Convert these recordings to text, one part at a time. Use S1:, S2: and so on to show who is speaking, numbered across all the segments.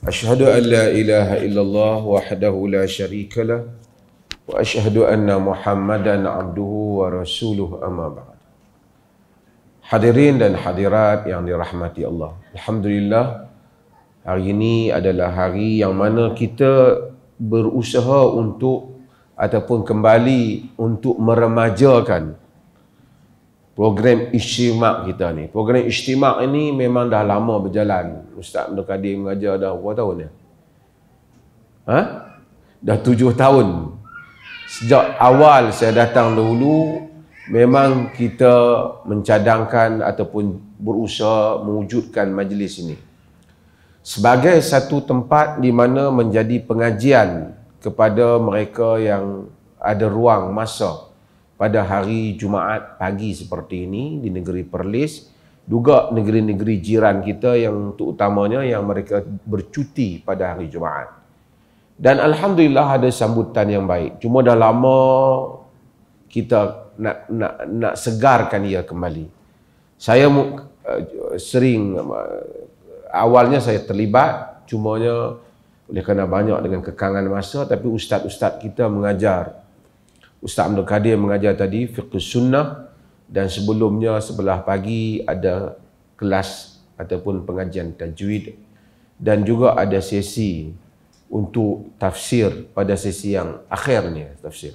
S1: أشهد أن لا إله إلا الله وحده لا شريك له وأشهد أن محمدا عبده ورسوله أما بعد حضرين dan hadirat yang dirahmati Allah Alhamdulillah Hari ini adalah hari yang mana kita berusaha untuk ataupun kembali untuk meremajakan program istimak kita ni. Program istimak ini memang dah lama berjalan. Ustaz Abdul Kadir mengajar dah berapa tahun ni? Ha? Dah tujuh tahun. Sejak awal saya datang dulu, memang kita mencadangkan ataupun berusaha mewujudkan majlis ini. Sebagai satu tempat di mana menjadi pengajian kepada mereka yang ada ruang masa pada hari Jumaat pagi seperti ini di negeri Perlis juga negeri-negeri jiran kita yang terutamanya yang mereka bercuti pada hari Jumaat. Dan alhamdulillah ada sambutan yang baik. Cuma dah lama kita nak nak nak segarkan ia kembali. Saya uh, sering uh, awalnya saya terlibat cumanya oleh kerana banyak dengan kekangan masa tapi ustaz-ustaz kita mengajar Ustaz Abdul Qadir mengajar tadi fiqh sunnah dan sebelumnya sebelah pagi ada kelas ataupun pengajian tajwid dan juga ada sesi untuk tafsir pada sesi yang akhirnya tafsir.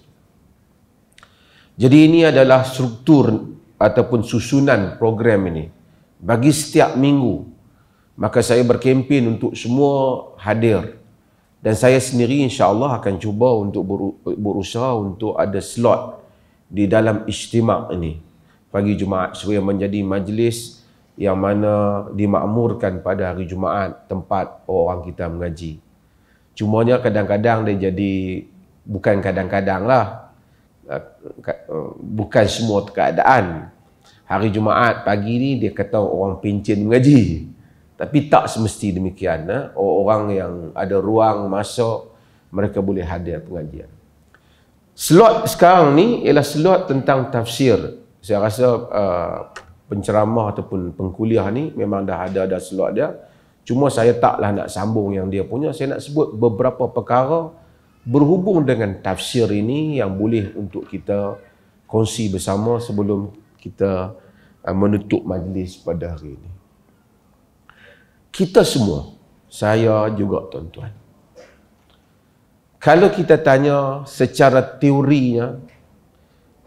S1: Jadi ini adalah struktur ataupun susunan program ini bagi setiap minggu. Maka saya berkempen untuk semua hadir dan saya sendiri insya-Allah akan cuba untuk berusaha untuk ada slot di dalam ijtimak ini pagi Jumaat supaya menjadi majlis yang mana dimakmurkan pada hari Jumaat tempat orang kita mengaji. Cuma Cumanya kadang-kadang dia jadi bukan kadang-kadang lah eh, eh, bukan semua keadaan hari Jumaat pagi ni dia kata orang pencen mengaji tapi tak semesti demikian. Eh? Orang yang ada ruang, masuk mereka boleh hadir pengajian. Slot sekarang ni ialah slot tentang tafsir. Saya rasa uh, penceramah ataupun pengkuliah ni memang dah ada ada slot dia. Cuma saya taklah nak sambung yang dia punya. Saya nak sebut beberapa perkara berhubung dengan tafsir ini yang boleh untuk kita kongsi bersama sebelum kita uh, menutup majlis pada hari ini kita semua saya juga tuan-tuan kalau kita tanya secara teorinya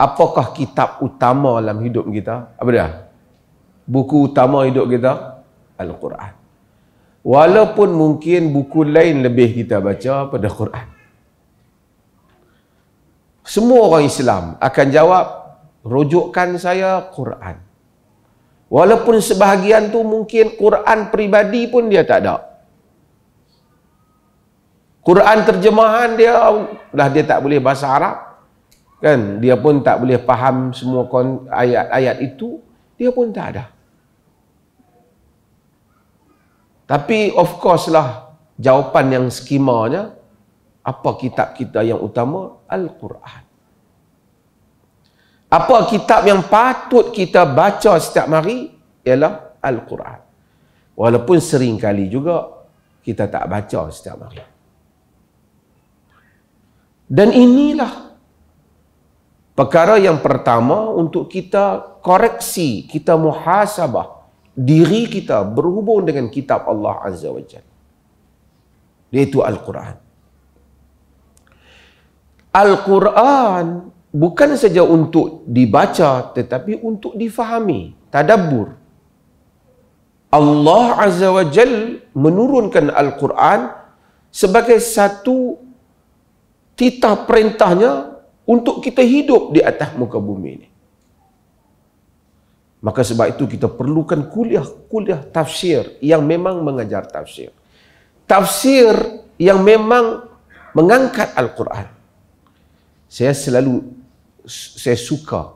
S1: apakah kitab utama dalam hidup kita apa dia buku utama hidup kita al-Quran walaupun mungkin buku lain lebih kita baca pada Quran semua orang Islam akan jawab rujukan saya Quran Walaupun sebahagian tu mungkin Quran peribadi pun dia tak ada. Quran terjemahan dia dah dia tak boleh bahasa Arab. Kan dia pun tak boleh faham semua ayat-ayat itu, dia pun tak ada. Tapi of course lah jawapan yang skimanya apa kitab kita yang utama Al-Quran. Apa kitab yang patut kita baca setiap hari ialah Al-Quran. Walaupun sering kali juga kita tak baca setiap hari. Dan inilah perkara yang pertama untuk kita koreksi, kita muhasabah diri kita berhubung dengan kitab Allah Azza wa Jalla. Iaitu Al-Quran. Al-Quran bukan saja untuk dibaca tetapi untuk difahami tadabbur Allah azza wa jal menurunkan al-Quran sebagai satu titah perintahnya untuk kita hidup di atas muka bumi ini maka sebab itu kita perlukan kuliah-kuliah tafsir yang memang mengajar tafsir tafsir yang memang mengangkat al-Quran saya selalu saya suka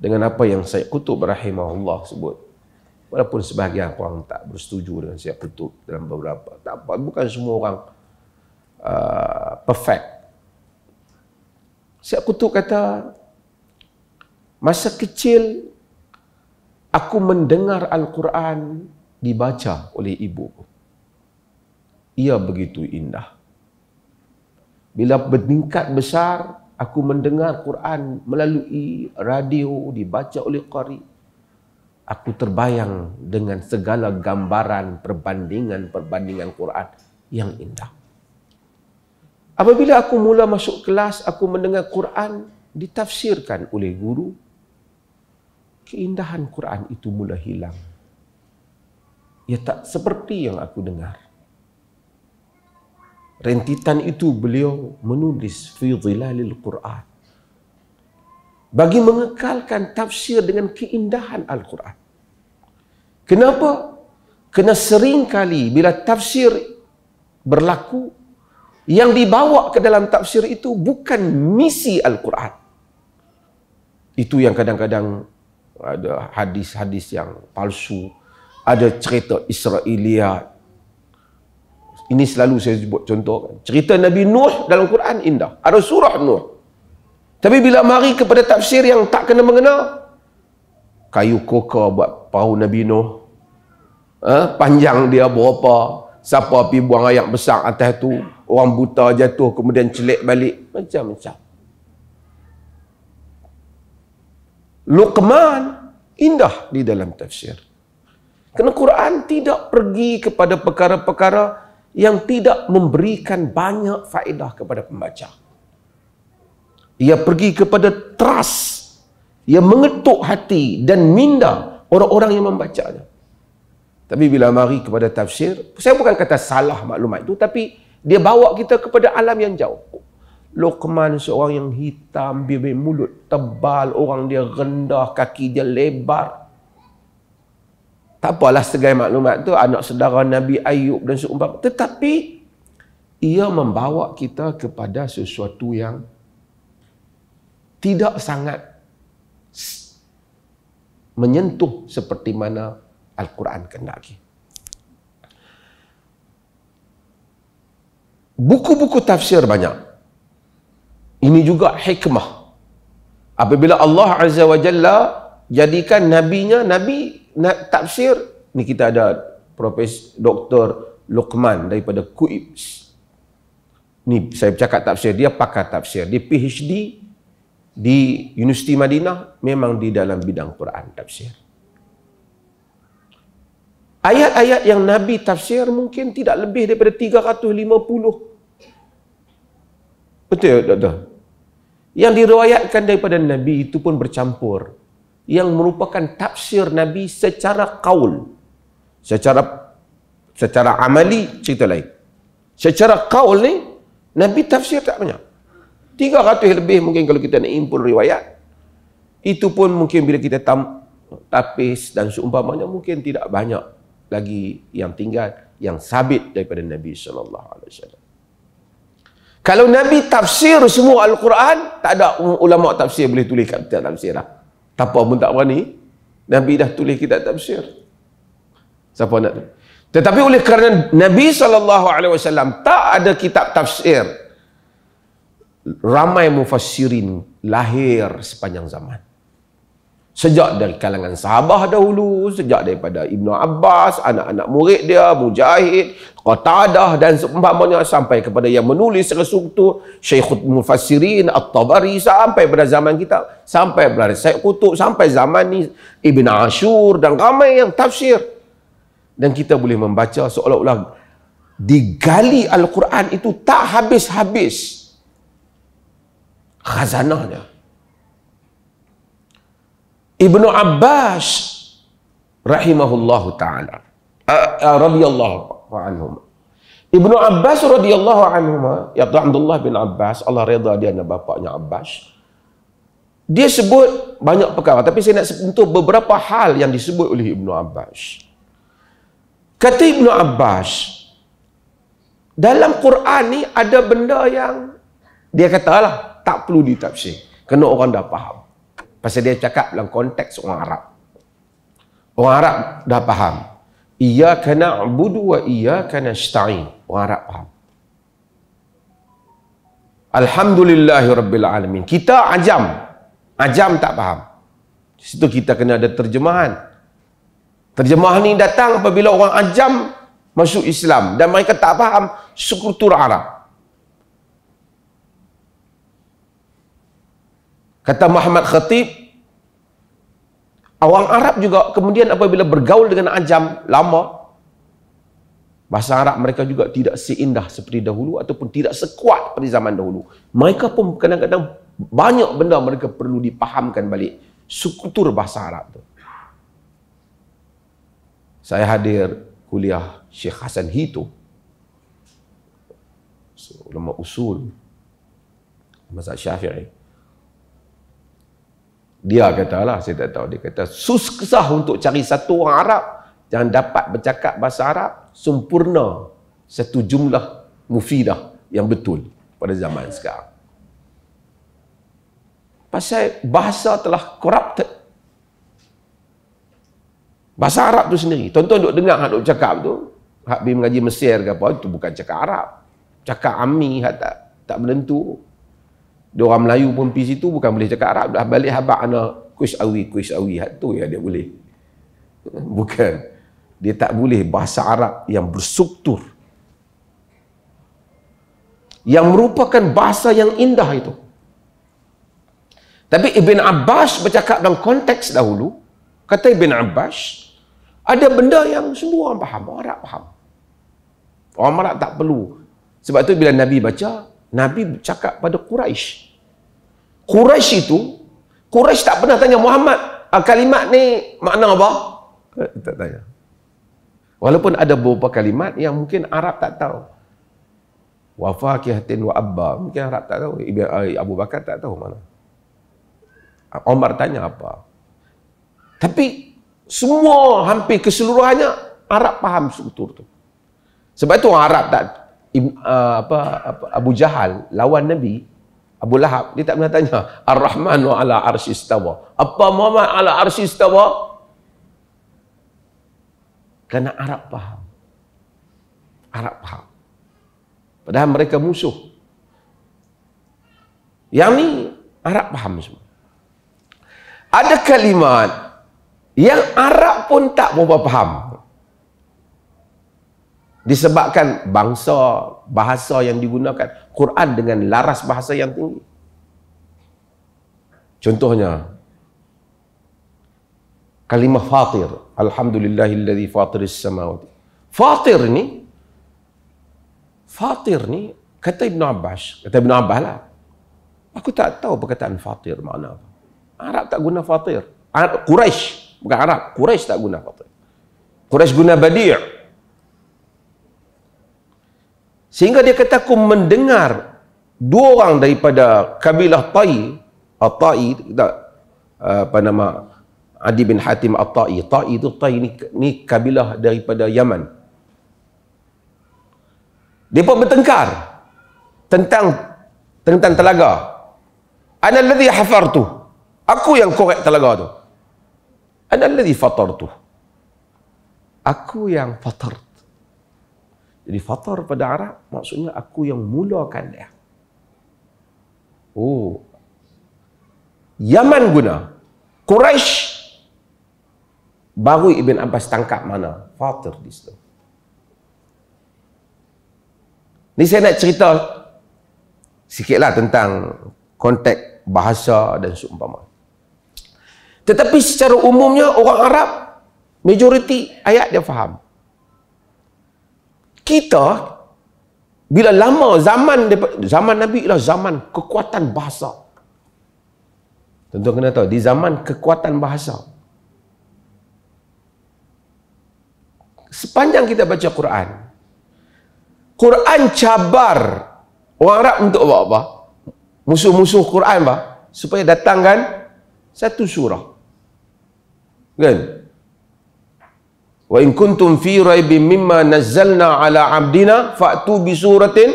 S1: dengan apa yang saya kutub rahimahullah sebut walaupun sebahagian orang tak bersetuju dengan saya kutub dalam beberapa tak apa bukan semua orang uh, perfect saya kutub kata masa kecil aku mendengar al-Quran dibaca oleh ibu ia begitu indah bila meningkat besar Aku mendengar Quran melalui radio dibaca oleh qari. Aku terbayang dengan segala gambaran perbandingan-perbandingan Quran yang indah. Apabila aku mula masuk kelas, aku mendengar Quran ditafsirkan oleh guru. Keindahan Quran itu mula hilang. Ia ya tak seperti yang aku dengar rentitan itu beliau menulis fi zilalil Quran bagi mengekalkan tafsir dengan keindahan Al-Quran. Kenapa? Kena sering kali bila tafsir berlaku yang dibawa ke dalam tafsir itu bukan misi Al-Quran. Itu yang kadang-kadang ada hadis-hadis yang palsu, ada cerita Israeliat, ini selalu saya buat contoh. Kan. Cerita Nabi Nuh dalam Quran indah. Ada surah Nuh. Tapi bila mari kepada tafsir yang tak kena mengena, kayu koka buat perahu Nabi Nuh. Ha? Panjang dia berapa. Siapa pergi buang ayam besar atas tu. Orang buta jatuh kemudian celik balik. Macam-macam. Luqman indah di dalam tafsir. Kena Quran tidak pergi kepada perkara-perkara yang tidak memberikan banyak faedah kepada pembaca. Ia pergi kepada teras, Ia mengetuk hati dan minda orang-orang yang membacanya. Tapi bila mari kepada tafsir, saya bukan kata salah maklumat itu, tapi dia bawa kita kepada alam yang jauh. Luqman seorang yang hitam, bibir mulut tebal, orang dia rendah, kaki dia lebar tak apalah segai maklumat tu anak saudara Nabi Ayub dan seumpama tetapi ia membawa kita kepada sesuatu yang tidak sangat menyentuh seperti mana Al-Quran kendaki. Buku-buku tafsir banyak. Ini juga hikmah. Apabila Allah Azza wa Jalla jadikan nabinya nabi nak tafsir ni kita ada profes doktor Luqman daripada Kuib. Ni saya bercakap tafsir dia pakar tafsir, dia PhD di Universiti Madinah memang di dalam bidang Quran tafsir. Ayat-ayat yang Nabi tafsir mungkin tidak lebih daripada 350. Betul, doktor. Yang diriwayatkan daripada Nabi itu pun bercampur yang merupakan tafsir Nabi secara kaul. Secara secara amali, cerita lain. Secara kaul ni, Nabi tafsir tak banyak. Tiga kata lebih mungkin kalau kita nak impul riwayat. Itu pun mungkin bila kita tam, tapis dan seumpamanya mungkin tidak banyak lagi yang tinggal yang sabit daripada Nabi sallallahu alaihi wasallam. Kalau Nabi tafsir semua al-Quran, tak ada ulama tafsir boleh tulis kat dalam sirah. Siapa pun tak berani. Nabi dah tulis kitab tafsir. Siapa nak tahu? Tetapi oleh kerana Nabi SAW tak ada kitab tafsir. Ramai mufassirin lahir sepanjang zaman sejak dari kalangan sahabah dahulu sejak daripada Ibnu Abbas anak-anak murid dia Mujahid Qatadah dan seumpamanya sampai kepada yang menulis resum tu Syekhul Mufassirin At-Tabari sampai pada zaman kita sampai pada Syekh Qutub sampai zaman ni Ibn Ashur dan ramai yang tafsir dan kita boleh membaca seolah-olah digali Al-Quran itu tak habis-habis khazanahnya -habis. Ibnu Abbas rahimahullah taala radhiyallahu anhu Ibnu Abbas radhiyallahu anhu ya Abdullah bin Abbas Allah redha dia anak bapaknya Abbas dia sebut banyak perkara tapi saya nak sentuh beberapa hal yang disebut oleh Ibnu Abbas kata Ibnu Abbas dalam Quran ni ada benda yang dia katalah tak perlu ditafsir kena orang dah faham Pasal dia cakap dalam konteks orang Arab. Orang Arab dah faham. kena na'budu wa kena nasta'in. Orang Arab faham. Alhamdulillahi Kita ajam. Ajam tak faham. Di situ kita kena ada terjemahan. Terjemahan ni datang apabila orang ajam masuk Islam. Dan mereka tak faham struktur Arab. Kata Muhammad Khatib, orang Arab juga kemudian apabila bergaul dengan ajam lama, bahasa Arab mereka juga tidak seindah seperti dahulu ataupun tidak sekuat pada zaman dahulu. Mereka pun kadang-kadang banyak benda mereka perlu dipahamkan balik struktur bahasa Arab tu. Saya hadir kuliah Syekh Hasan Hito. So, ulama usul. masa Syafi'i dia katalah saya tak tahu dia kata susah untuk cari satu orang Arab yang dapat bercakap bahasa Arab sempurna satu jumlah mufidah yang betul pada zaman sekarang pasal bahasa telah corrupted bahasa Arab tu sendiri Tonton tuan duk dengar hak duk cakap tu hak bim ngaji Mesir ke apa itu bukan cakap Arab cakap Ami hak tak tak menentu dia orang Melayu pun pergi situ bukan boleh cakap Arab dah balik habaq ana kuis awi kuis awi hak tu ya dia boleh. Bukan. Dia tak boleh bahasa Arab yang bersuktur. Yang merupakan bahasa yang indah itu. Tapi Ibn Abbas bercakap dalam konteks dahulu. Kata Ibn Abbas, ada benda yang semua orang faham. Orang Arab faham. Orang Arab tak perlu. Sebab tu bila Nabi baca, Nabi cakap pada Quraisy. Quraisy itu Quraisy tak pernah tanya Muhammad, ah, kalimat ni makna apa? Eh, tak tanya. Walaupun ada beberapa kalimat yang mungkin Arab tak tahu. Wa faqihatin wa abba, mungkin Arab tak tahu, Ibn eh, Abu Bakar tak tahu mana. Ah, Omar tanya apa? Tapi semua hampir keseluruhannya Arab faham struktur tu. Sebab itu Arab tak Ah, apa Abu Jahal lawan Nabi Abu Lahab dia tak pernah tanya Ar-Rahman wa ala arsistawa. Apa Muhammad ala arsistawa? Kerana Arab faham. Arab faham. Padahal mereka musuh. Yang ni Arab faham semua. Ada kalimat yang Arab pun tak berapa faham. Disebabkan bangsa, bahasa yang digunakan Quran dengan laras bahasa yang tinggi Contohnya Kalimah fatir Alhamdulillahilladzi fatiris samawati Fatir ni Fatir ni Kata Ibn Abbas Kata Ibn Abbas lah Aku tak tahu perkataan fatir makna Arab tak guna fatir Quraisy Bukan Arab Quraisy tak guna fatir Quraisy guna badi'i sehingga dia kata aku mendengar dua orang daripada kabilah Tai Tai tak eh, apa nama Adi bin Hatim Atai Tai itu Tai ni, ni kabilah daripada Yaman Dia depa bertengkar tentang tentang telaga ana allazi hafartu aku yang korek telaga tu ana allazi fatartu aku yang fatartu jadi fatar pada Arab maksudnya aku yang mulakan dia. Oh. Yaman guna. Quraisy baru Ibn Abbas tangkap mana? Fatar di situ. Ni saya nak cerita sikitlah tentang konteks bahasa dan seumpama. Tetapi secara umumnya orang Arab majoriti ayat dia faham kita bila lama zaman zaman Nabi ialah zaman kekuatan bahasa. Tentu kena tahu di zaman kekuatan bahasa. Sepanjang kita baca Quran. Quran cabar orang Arab untuk buat apa? Musuh-musuh Quran apa? Supaya datangkan satu surah. Kan? Okay wa in kuntum fi raibin mimma nazzalna ala abdina fa'tu bi suratin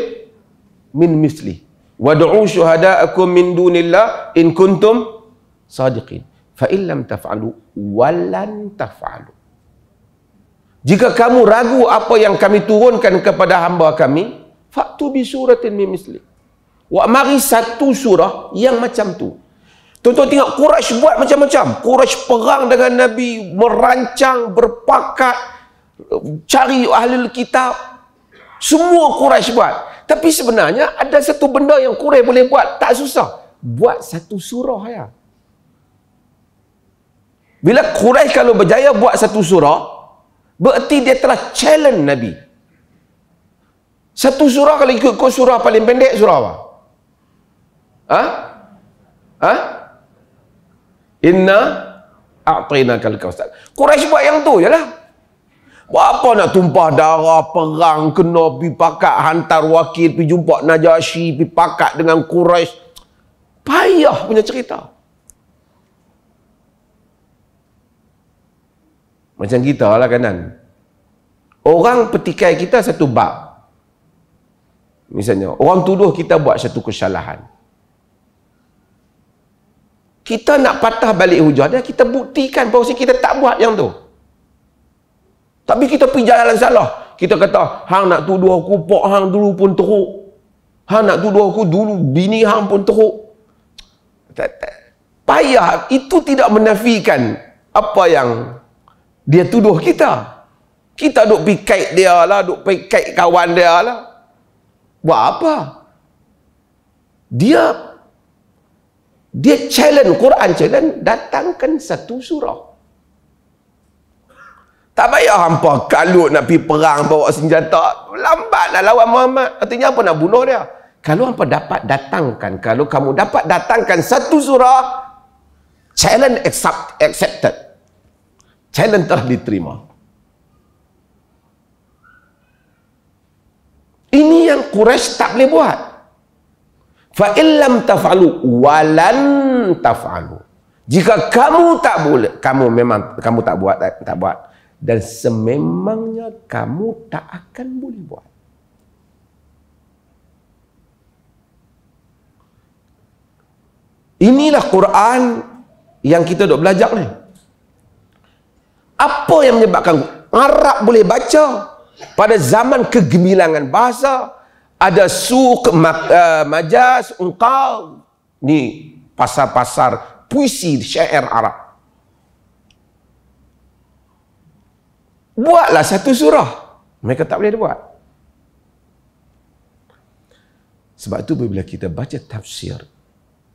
S1: min misli wad'u shuhada'akum min dunillah in kuntum sadiqin fa in lam taf'alu wa taf'alu jika kamu ragu apa yang kami turunkan kepada hamba kami fa'tu bi suratin min misli wa mari satu surah yang macam tu Tuan-tuan tengok Quraisy buat macam-macam. Quraisy perang dengan Nabi, merancang, berpakat, cari ahli kitab. Semua Quraisy buat. Tapi sebenarnya ada satu benda yang Quraisy boleh buat tak susah. Buat satu surah ya. Bila Quraisy kalau berjaya buat satu surah, berarti dia telah challenge Nabi. Satu surah kalau ikut kau surah paling pendek surah apa? Ha? Ha? Inna a'tainakal kausar. Quraisy buat yang tu jelah. Buat apa nak tumpah darah perang kena pi pakat hantar wakil pi jumpa Najasyi pi pakat dengan Quraisy. Payah punya cerita. Macam kita lah kanan. Orang petikai kita satu bab. Misalnya, orang tuduh kita buat satu kesalahan kita nak patah balik hujah dia, kita buktikan bahawa kita tak buat yang tu. Tapi kita pergi jalan salah. Kita kata, hang nak tuduh aku, pok hang dulu pun teruk. Hang nak tuduh aku dulu, bini hang pun teruk. Payah, itu tidak menafikan apa yang dia tuduh kita. Kita duk pergi kait dia lah, duk pergi kait kawan dia lah. Buat apa? Dia dia challenge, Quran challenge, datangkan satu surah. Tak payah hampa kalut nak pergi perang bawa senjata. Lambat nak lah lawan Muhammad. Artinya apa nak bunuh dia? Kalau hampa dapat datangkan, kalau kamu dapat datangkan satu surah, challenge accept, accepted. Challenge telah diterima. Ini yang Quraisy tak boleh buat. Fa illam taf'alu walan taf'alu. Jika kamu tak boleh, kamu memang kamu tak buat tak, tak buat dan sememangnya kamu tak akan boleh buat. Inilah Quran yang kita dok belajar ni. Apa yang menyebabkan Arab boleh baca pada zaman kegemilangan bahasa? ada suq eh, majaz unqal ni pasar-pasar puisi syair Arab buatlah satu surah mereka tak boleh buat sebab tu bila kita baca tafsir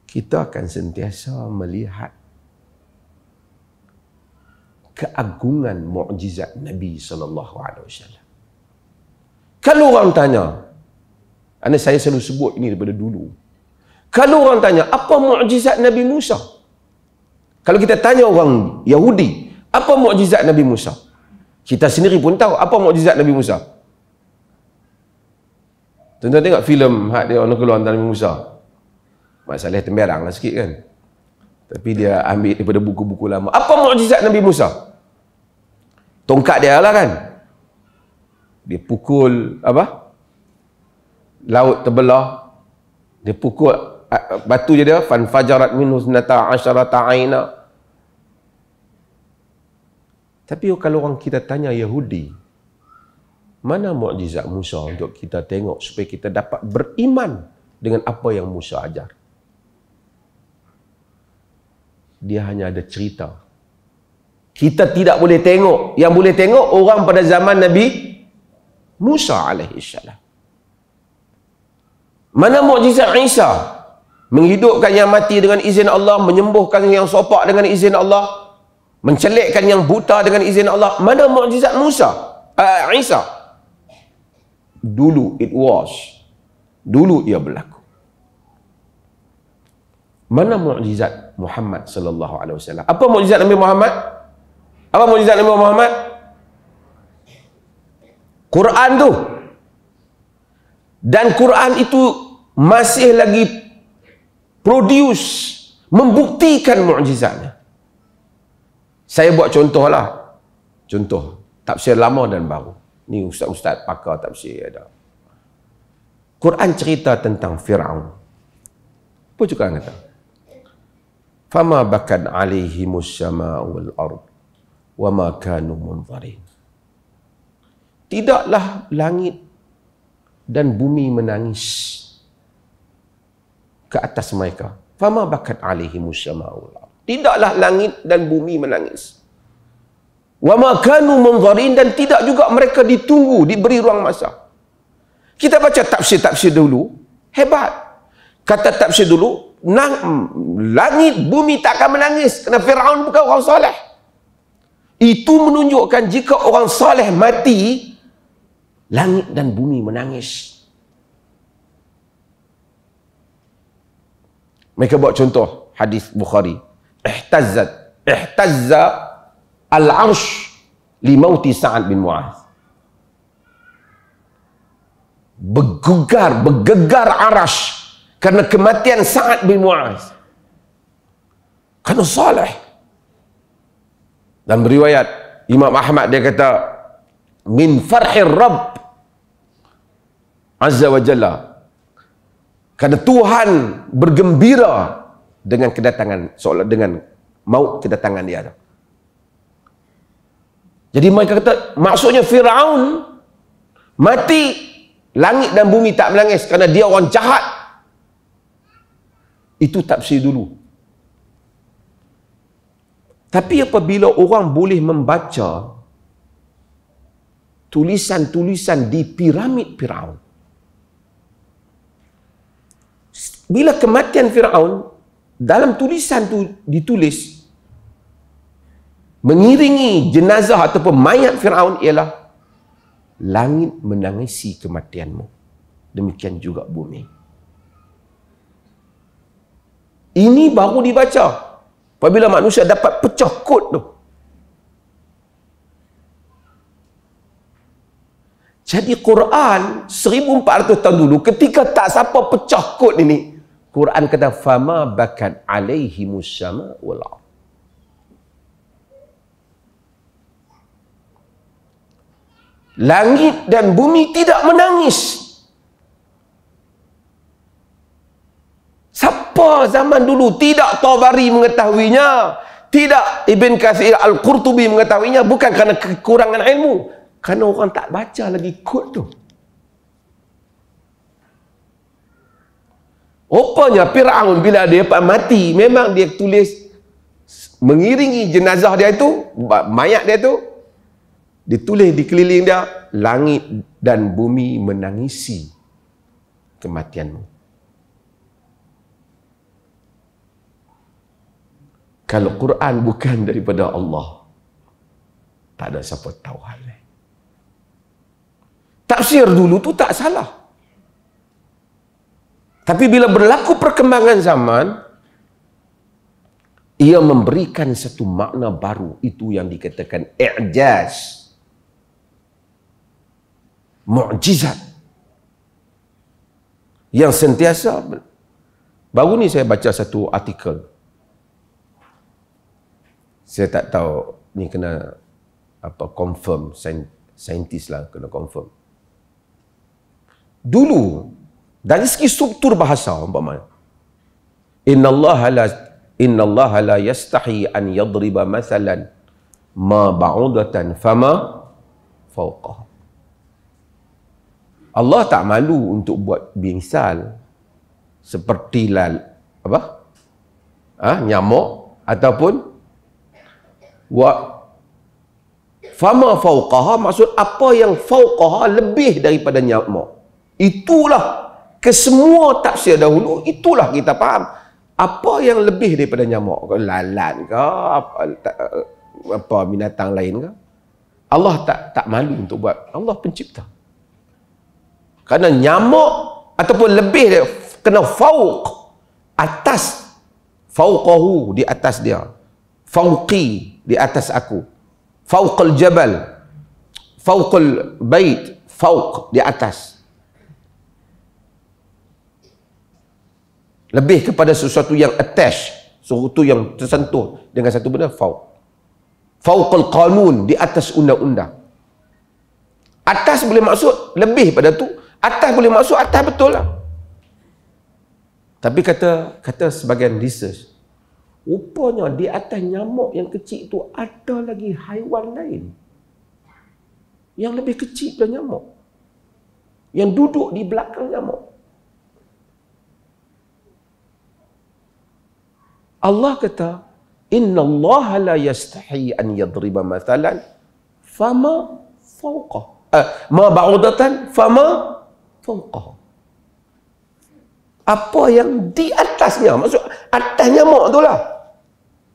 S1: kita akan sentiasa melihat keagungan mukjizat Nabi sallallahu alaihi wasallam kalau orang tanya anda saya selalu sebut ini daripada dulu. Kalau orang tanya, apa mukjizat Nabi Musa? Kalau kita tanya orang Yahudi, apa mukjizat Nabi Musa? Kita sendiri pun tahu apa mukjizat Nabi Musa. Tentu tuan tengok filem hak dia nak keluar tentang Nabi Musa. Masalah tembelang lah sikit kan. Tapi dia ambil daripada buku-buku lama. Apa mukjizat Nabi Musa? Tongkat dia lah kan. Dia pukul apa? laut terbelah dia pukul batu je dia fan fajarat minhu sunata asharata aina tapi oh, kalau orang kita tanya Yahudi mana mukjizat Musa untuk kita tengok supaya kita dapat beriman dengan apa yang Musa ajar dia hanya ada cerita kita tidak boleh tengok yang boleh tengok orang pada zaman Nabi Musa alaihissalam mana mukjizat Isa? Menghidupkan yang mati dengan izin Allah, menyembuhkan yang sopak dengan izin Allah, mencelikkan yang buta dengan izin Allah. Mana mukjizat Musa? Uh, Isa. Dulu it was. Dulu ia berlaku. Mana mukjizat Muhammad sallallahu alaihi wasallam? Apa mukjizat Nabi Muhammad? Apa mukjizat Nabi Muhammad? Quran tu dan Quran itu masih lagi produce membuktikan mukjizatnya saya buat contoh lah, contoh tafsir lama dan baru ni ustaz-ustaz pakar tafsir ada Quran cerita tentang Firaun apa cakap kata fama bakan alaihi musamaa wal wama wa ma kanu munzarin tidaklah langit dan bumi menangis ke atas mereka fama bakat alaihimus samaul tidaklah langit dan bumi menangis wa ma kanu munzarin dan tidak juga mereka ditunggu diberi ruang masa kita baca tafsir-tafsir dulu hebat kata tafsir dulu nang langit bumi tak akan menangis kerana firaun bukan orang soleh itu menunjukkan jika orang soleh mati Langit dan bumi menangis. Mereka buat contoh hadis Bukhari. Ihtazzat. Ihtazza al-arsh limauti Sa'ad bin Mu'az. Bergegar, bergegar aras kerana kematian Sa'ad bin Mu'az. Kerana salih. Dan beriwayat, Imam Ahmad dia kata, min farhir Rabb Azza wa Jalla. Kerana Tuhan bergembira dengan kedatangan seolah dengan mau kedatangan dia. Jadi mereka kata maksudnya Firaun mati langit dan bumi tak melangis kerana dia orang jahat. Itu tafsir dulu. Tapi apabila orang boleh membaca tulisan-tulisan di piramid Firaun, -tulisan bila kematian Firaun dalam tulisan tu ditulis mengiringi jenazah ataupun mayat Firaun ialah langit menangisi kematianmu demikian juga bumi ini baru dibaca apabila manusia dapat pecah kod tu Jadi Quran 1400 tahun dulu ketika tak siapa pecah kod ini Quran kata fama bakat alaihi musama wal Langit dan bumi tidak menangis. Siapa zaman dulu tidak Tabari mengetahuinya? Tidak Ibn Kathir Al-Qurtubi mengetahuinya bukan kerana kekurangan ilmu. Kerana orang tak baca lagi kod tu. Rupanya Fir'aun bila dia dapat mati, memang dia tulis mengiringi jenazah dia itu, mayat dia itu, ditulis di keliling dia, langit dan bumi menangisi kematianmu. Kalau Quran bukan daripada Allah, tak ada siapa tahu hal ini. Tafsir dulu tu tak salah. Tapi bila berlaku perkembangan zaman, ia memberikan satu makna baru. Itu yang dikatakan i'jaz. Mu'jizat. Yang sentiasa. Baru ni saya baca satu artikel. Saya tak tahu ni kena apa confirm. Saintis lah kena confirm. Dulu dari segi struktur bahasa umpama inna Allah la inna Allah la yastahi an yadriba mathalan ma ba'udatan fama fawqa Allah tak malu untuk buat bingsal seperti lal apa ha, nyamuk ataupun wa fama fawqaha maksud apa yang fawqaha lebih daripada nyamuk itulah kesemua tafsir dahulu itulah kita faham apa yang lebih daripada nyamuk ke lalat ke apa, eh, apa binatang lain ke Allah tak tak malu untuk buat Allah pencipta kerana nyamuk ataupun lebih dia kena fauq atas fauqahu di atas dia fauqi di atas aku fauqal jabal fauqal bait fauq di atas lebih kepada sesuatu yang attach sesuatu yang tersentuh dengan satu benda fauq fauqul qanun di atas undang-undang atas boleh maksud lebih pada tu atas boleh maksud atas betul lah tapi kata kata sebagian research rupanya di atas nyamuk yang kecil tu ada lagi haiwan lain yang lebih kecil daripada nyamuk yang duduk di belakang nyamuk Allah kata, "Inna Allah la yastahi an yadriba mathalan fama fawqa." Uh, eh, ma ba'udatan fama fawqa. Apa yang di atasnya, maksud atasnya nyamuk tu lah.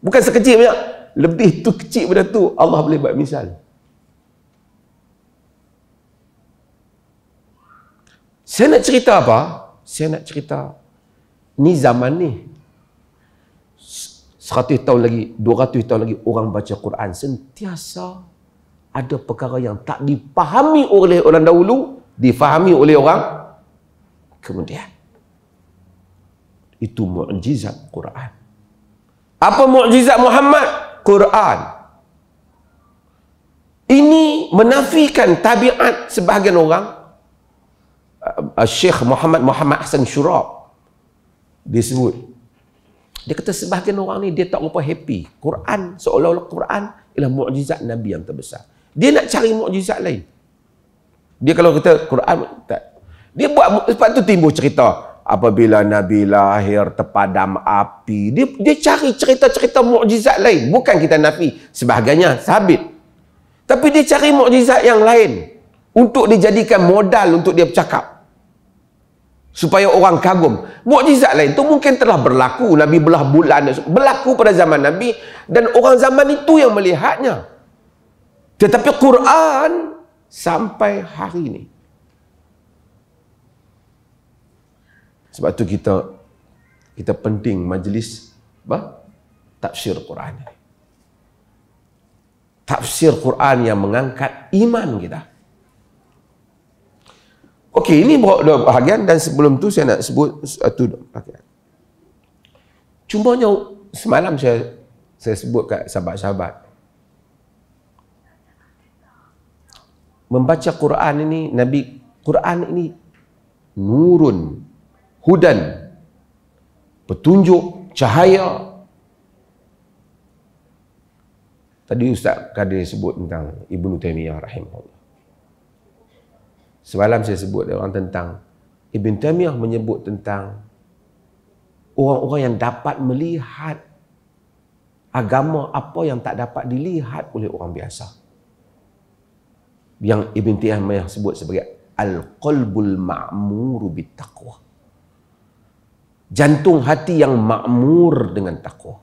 S1: Bukan sekecil banyak. Lebih tu kecil benda tu, Allah boleh buat misal. Saya nak cerita apa? Saya nak cerita ni zaman ni 100 tahun lagi, 200 tahun lagi orang baca Quran sentiasa ada perkara yang tak dipahami oleh orang dahulu difahami oleh orang kemudian itu mukjizat Quran apa mukjizat Muhammad Quran ini menafikan tabiat sebahagian orang uh, uh, Syekh Muhammad Muhammad Hassan Syurab disebut dia kata sebahagian orang ni dia tak rupa happy. Quran seolah-olah Quran ialah mukjizat Nabi yang terbesar. Dia nak cari mukjizat lain. Dia kalau kata Quran tak. Dia buat sebab tu timbul cerita apabila Nabi lahir terpadam api. Dia dia cari cerita-cerita mukjizat lain. Bukan kita nafi sebahagiannya sabit. Tapi dia cari mukjizat yang lain untuk dijadikan modal untuk dia bercakap supaya orang kagum. Mukjizat lain tu mungkin telah berlaku Nabi belah bulan berlaku pada zaman Nabi dan orang zaman itu yang melihatnya. Tetapi Quran sampai hari ini. Sebab tu kita kita penting majlis apa? Tafsir Quran ini. Tafsir Quran yang mengangkat iman kita. Okey, ini dua bahagian dan sebelum tu saya nak sebut satu bahagian. Cuma Cumanya semalam saya saya sebut kat sahabat-sahabat. Membaca Quran ini, Nabi Quran ini nurun, hudan, petunjuk, cahaya. Tadi Ustaz Kadir sebut tentang Ibnu Taimiyah rahimahullah. Semalam saya sebut orang tentang Ibn Taymiyah menyebut tentang orang-orang yang dapat melihat agama apa yang tak dapat dilihat oleh orang biasa. Yang Ibn Taymiyah sebut sebagai Al-Qalbul Ma'muru Bittaqwa. Jantung hati yang makmur dengan takwa.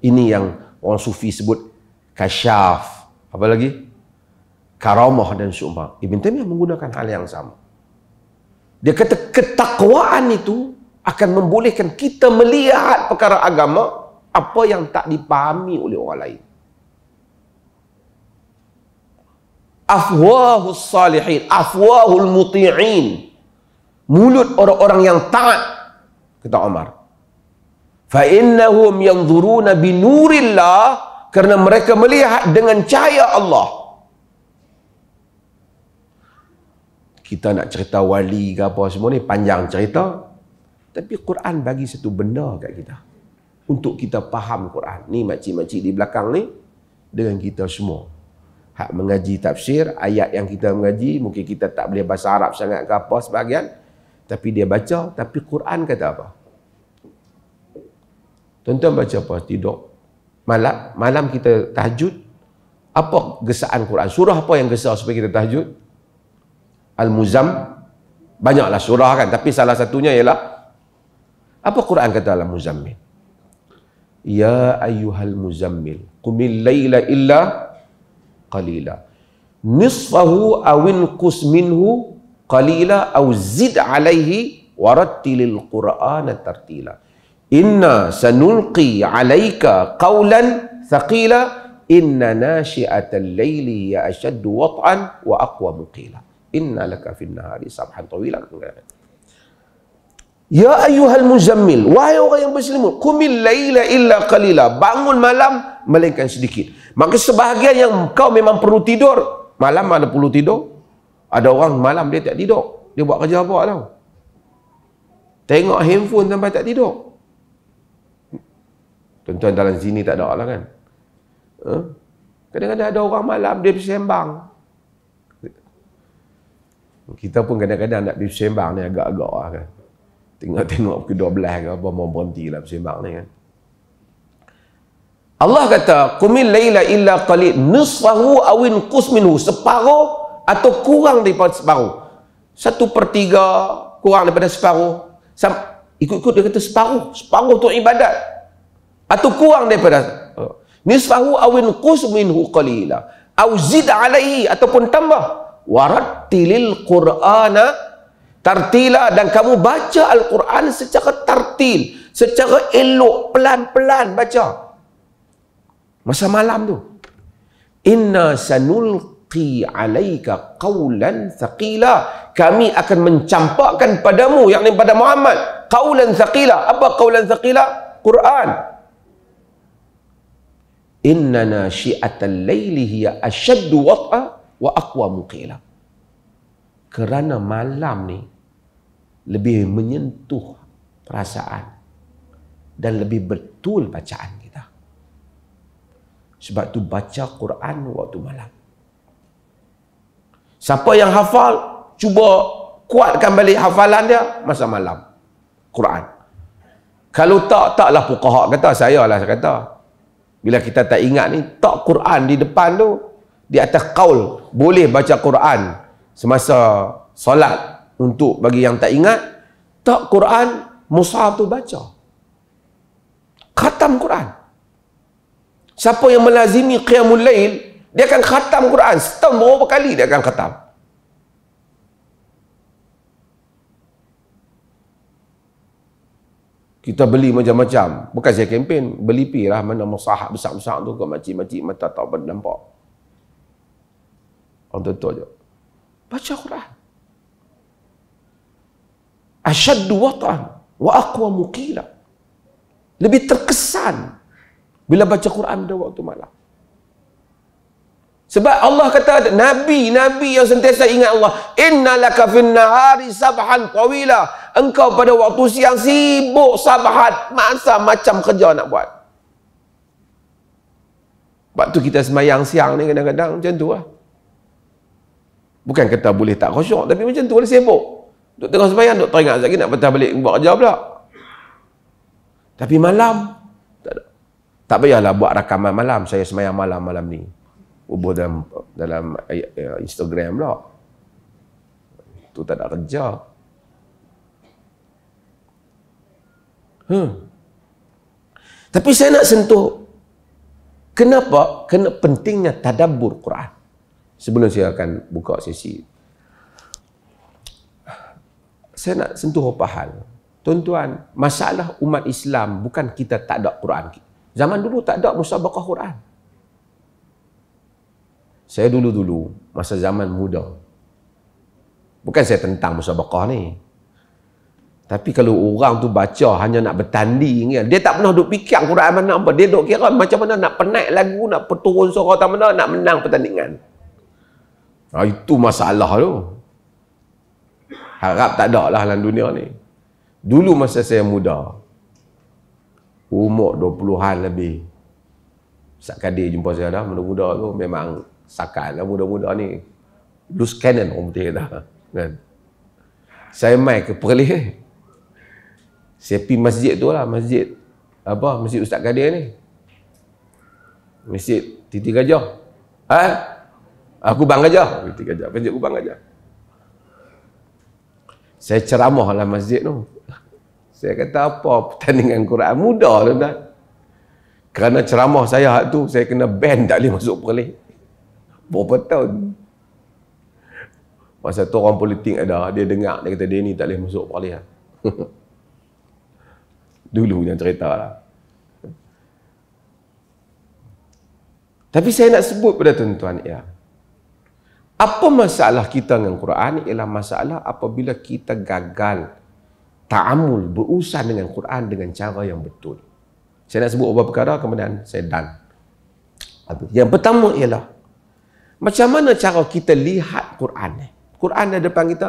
S1: Ini yang orang sufi sebut kasyaf. Apa lagi? karamah dan syubah. Ibn Taymiyah menggunakan hal yang sama. Dia kata ketakwaan itu akan membolehkan kita melihat perkara agama apa yang tak dipahami oleh orang lain. Afwahus salihin, afwahul muti'in. Mulut orang-orang yang taat kata Omar. Fa innahum yanzuruna bi nurillah kerana mereka melihat dengan cahaya Allah. kita nak cerita wali ke apa semua ni panjang cerita tapi Quran bagi satu benda kat kita untuk kita faham Quran ni makcik-makcik di belakang ni dengan kita semua hak mengaji tafsir ayat yang kita mengaji mungkin kita tak boleh bahasa Arab sangat ke apa sebahagian tapi dia baca tapi Quran kata apa tuan-tuan baca apa tidur malam malam kita tahajud apa gesaan Quran surah apa yang gesa supaya kita tahajud Al-Muzam Banyaklah surah kan Tapi salah satunya ialah Apa Quran kata Al-Muzammil Ya ayuhal muzammil Qumil layla illa Qalila Nisfahu awin minhu Qalila aw zid alaihi Warattilil Qur'ana tartila Inna sanulqi alaika qawlan thaqila Inna nashi'atal layli ya ashaddu wat'an wa aqwa muqila inna laka fin nahari sabhan tawila ya ayuhal muzammil wahai orang yang berselimut kumil laila illa qalila bangun malam melainkan sedikit maka sebahagian yang kau memang perlu tidur malam mana perlu tidur ada orang malam dia tak tidur dia buat kerja apa tau tengok handphone sampai tak tidur tuan-tuan dalam sini tak ada lah kan huh? Kadang-kadang ada orang malam dia bersembang. Kita pun kadang-kadang nak pergi sembang ni agak-agak lah kan. Tengok-tengok pukul 12 ke apa, mau berhenti lah bersembang ni kan. Allah kata, Qumil layla illa qalid nusfahu awin kusminu separuh atau kurang daripada separuh. Satu per tiga kurang daripada separuh. Ikut-ikut dia kata separuh. Separuh untuk ibadat. Atau kurang daripada nisfahu awin kusminhu qalila. Au zid alaihi ataupun tambah. Warat warattilil qur'ana tartila dan kamu baca al-Quran secara tartil secara elok pelan-pelan baca masa malam tu inna sanulqi alaika kaulan thaqila kami akan mencampakkan padamu yang yakni pada Muhammad kaulan thaqila apa kaulan thaqila Quran inna nashi'atal layli hiya ashaddu wat'a wa aqwa muqila kerana malam ni lebih menyentuh perasaan dan lebih betul bacaan kita sebab tu baca Quran waktu malam siapa yang hafal cuba kuatkan balik hafalan dia masa malam Quran kalau tak, taklah pukahak kata. Saya lah saya kata. Bila kita tak ingat ni, tak Quran di depan tu, di atas kaul boleh baca Quran semasa solat untuk bagi yang tak ingat tak Quran mushaf tu baca khatam Quran siapa yang melazimi qiyamul lail dia akan khatam Quran setahun berapa kali dia akan khatam kita beli macam-macam bukan saya kempen beli pi lah. mana musahab besar-besar tu ke makcik-makcik mata tak pernah nampak Orang tua-tua je. Baca Quran. Asyaddu watan wa aqwa muqila. Lebih terkesan bila baca Quran pada waktu malam. Sebab Allah kata Nabi, Nabi yang sentiasa ingat Allah. Innalaka laka finnahari sabahan tawila. Engkau pada waktu siang sibuk sabahat, Masa macam kerja nak buat. Waktu kita semayang siang ni kadang-kadang macam tu lah. Bukan kata boleh tak khusyuk, tapi macam tu boleh sibuk. Duk tengah sembahyang, duk teringat sekejap nak patah balik buat kerja pula. Tapi malam, tak, ada. tak payahlah buat rakaman malam. Saya sembahyang malam malam ni. Ubuh dalam, dalam eh, eh, Instagram pula. Tu tak ada kerja. Hmm. Tapi saya nak sentuh. Kenapa? Kena pentingnya tadabbur Quran sebelum saya akan buka sesi saya nak sentuh apa hal tuan-tuan masalah umat Islam bukan kita tak ada Quran zaman dulu tak ada musabakah Quran saya dulu-dulu masa zaman muda bukan saya tentang musabakah ni tapi kalau orang tu baca hanya nak bertanding kan. Dia tak pernah duk fikir Quran mana apa. Dia duk kira macam mana nak penaik lagu, nak perturun suara tak mana, nak menang pertandingan. Ha, itu masalah tu. Harap tak ada lah dalam dunia ni. Dulu masa saya muda, umur 20-an lebih, Ustaz Kadir jumpa saya dah, muda-muda tu memang sakan lah muda-muda ni. lus cannon orang putih kata. Kan? Saya main ke Perlis ni. Saya pergi masjid tu lah, masjid. Apa? Masjid Ustaz Kadir ni. Masjid Titi Gajah. Ha? Aku bangga aja. Tiga jam. Masjid aku bangga aja. Saya ceramah lah masjid tu. Saya kata apa pertandingan Quran mudah tu kan. Kerana ceramah saya hak tu saya kena ban tak boleh masuk perlis. Berapa tahun? Masa tu orang politik ada, dia dengar, dia kata dia ni tak boleh masuk perlis. Lah. Dulu yang cerita lah. Tapi saya nak sebut pada tuan-tuan, ya. -tuan, apa masalah kita dengan Quran ialah masalah apabila kita gagal ta'amul, berusaha dengan Quran dengan cara yang betul. Saya nak sebut beberapa perkara kemudian saya dan Yang pertama ialah macam mana cara kita lihat Quran ni? Quran ada depan kita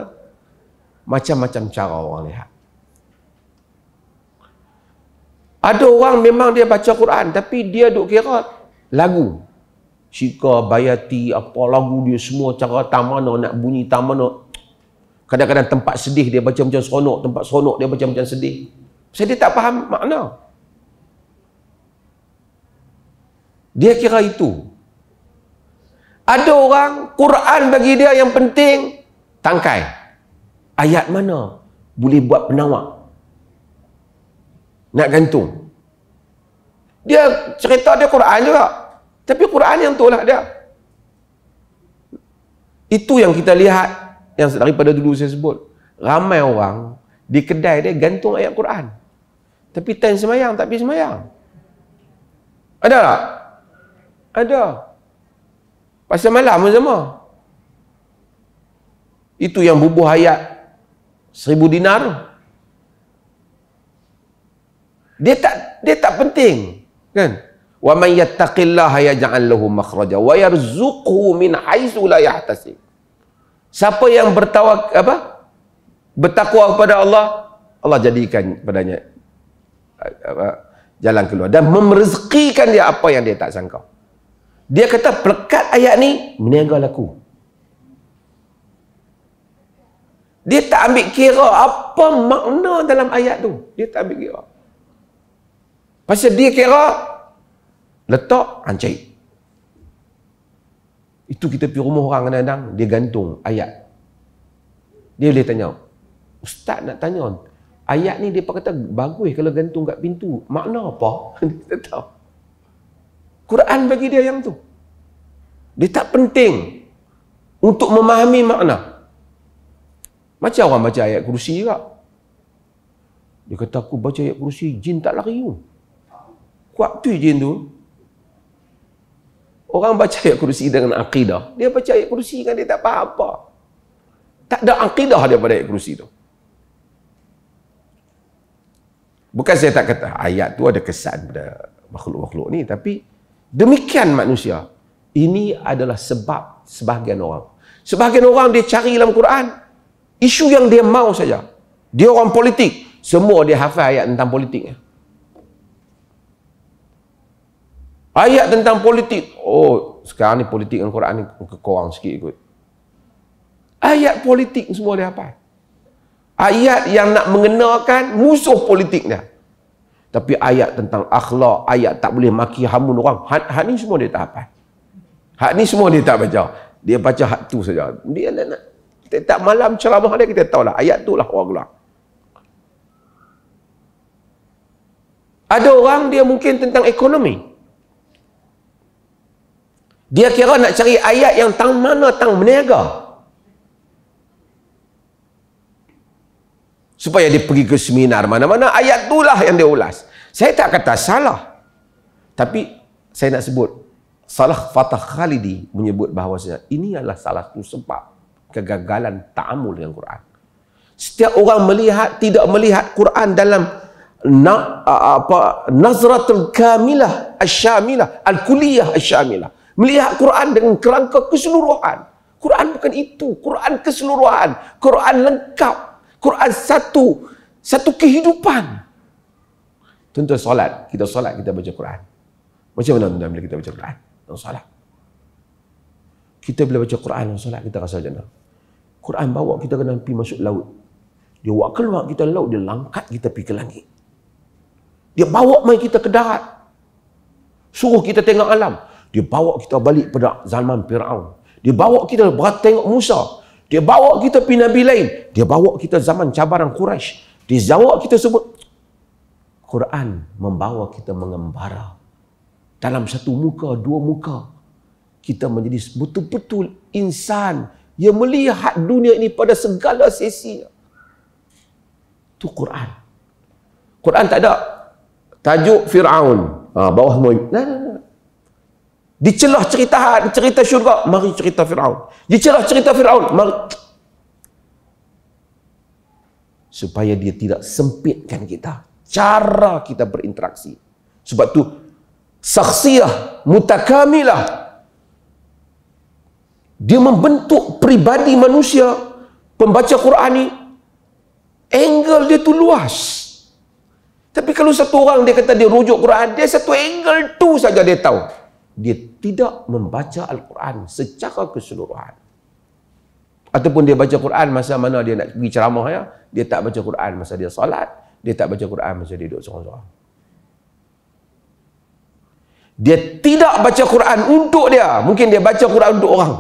S1: macam-macam cara orang lihat. Ada orang memang dia baca Quran tapi dia duk kira lagu. Syika, Bayati, apa lagu dia semua cara tamana nak bunyi tamana. Kadang-kadang tempat sedih dia baca macam seronok, tempat seronok dia baca macam sedih. Saya dia tak faham makna. Dia kira itu. Ada orang Quran bagi dia yang penting tangkai. Ayat mana boleh buat penawar? Nak gantung. Dia cerita dia Quran juga. Tapi Quran yang tolak dia. Itu yang kita lihat yang daripada dulu saya sebut. Ramai orang di kedai dia gantung ayat Quran. Tapi time semayang, tak pergi semayang. Ada tak? Ada. Pasal malam pun sama. Itu yang bubuh ayat seribu dinar. Dia tak dia tak penting. Kan? wa man yattaqillaha yaj'al lahu makhraja wa yarzuqhu min haitsu la yahtasib. Siapa yang bertawak apa? Bertakwa kepada Allah, Allah jadikan padanya apa? jalan keluar dan memerezekikan dia apa yang dia tak sangka. Dia kata pelekat ayat ni meniaga laku. Dia tak ambil kira apa makna dalam ayat tu. Dia tak ambil kira. Pasal dia kira letak ancai itu kita pergi rumah orang kadang-kadang dia gantung ayat dia boleh tanya ustaz nak tanya ayat ni dia kata bagus kalau gantung kat pintu makna apa kita tahu Quran bagi dia yang tu dia tak penting untuk memahami makna macam orang baca ayat kursi juga dia kata aku baca ayat kursi jin tak lari pun kuat tu jin tu Orang baca ayat kursi dengan akidah. Dia baca ayat kursi kan dia tak faham apa. Tak ada akidah dia pada ayat kursi tu. Bukan saya tak kata ayat tu ada kesan pada makhluk-makhluk ni. Tapi demikian manusia. Ini adalah sebab sebahagian orang. Sebahagian orang dia cari dalam Quran. Isu yang dia mau saja. Dia orang politik. Semua dia hafal ayat tentang politiknya. Ayat tentang politik. Oh, sekarang ni politik dengan Quran ni kekurang sikit kot. Ayat politik semua dia apa? Ayat yang nak mengenakan musuh politiknya. Tapi ayat tentang akhlak, ayat tak boleh maki hamun orang. Hak, hak ni semua dia tak apa. Hak ni semua dia tak baca. Dia baca hak tu saja. Dia nak, nak tak malam ceramah dia kita tahu lah ayat tu lah orang pula. Ada orang dia mungkin tentang ekonomi. Dia kira nak cari ayat yang tang mana tang berniaga. Supaya dia pergi ke seminar mana-mana, ayat itulah yang dia ulas. Saya tak kata salah. Tapi saya nak sebut, Salah Fatah Khalidi menyebut bahawa ini adalah salah satu sebab kegagalan ta'amul dengan Quran. Setiap orang melihat tidak melihat Quran dalam na, apa nazratul kamilah asyamilah al-kuliyah asyamilah melihat Quran dengan kerangka keseluruhan. Quran bukan itu, Quran keseluruhan, Quran lengkap, Quran satu, satu kehidupan. Tuan-tuan solat, kita solat kita baca Quran. Macam mana tuan-tuan bila kita baca Quran? Tuan solat. Kita bila baca Quran dan solat kita rasa macam Quran bawa kita kena pergi masuk laut. Dia bawa keluar kita laut, dia langkat kita pergi ke langit. Dia bawa mai kita ke darat. Suruh kita tengok alam. Dia bawa kita balik pada zaman Fir'aun. Dia bawa kita berat tengok Musa. Dia bawa kita pergi Nabi lain. Dia bawa kita zaman cabaran Quraisy. Dia bawa kita sebut. Quran membawa kita mengembara. Dalam satu muka, dua muka. Kita menjadi betul-betul insan yang melihat dunia ini pada segala sisi. Itu Quran. Quran tak ada tajuk Fir'aun. Ha, bawah semua. Nah, nah, nah. Dicelah cerita had, cerita syurga, mari cerita Fir'aun. Dicelah cerita Fir'aun, mari. Supaya dia tidak sempitkan kita. Cara kita berinteraksi. Sebab tu saksiah, mutakamilah. Dia membentuk pribadi manusia, pembaca Quran ni, angle dia tu luas. Tapi kalau satu orang dia kata dia rujuk Quran, dia satu angle tu saja dia tahu dia tidak membaca Al-Quran secara keseluruhan. Ataupun dia baca Quran masa mana dia nak pergi ceramah ya, dia tak baca Quran masa dia solat, dia tak baca Quran masa dia duduk seorang-seorang. Dia tidak baca Quran untuk dia. Mungkin dia baca Quran untuk orang.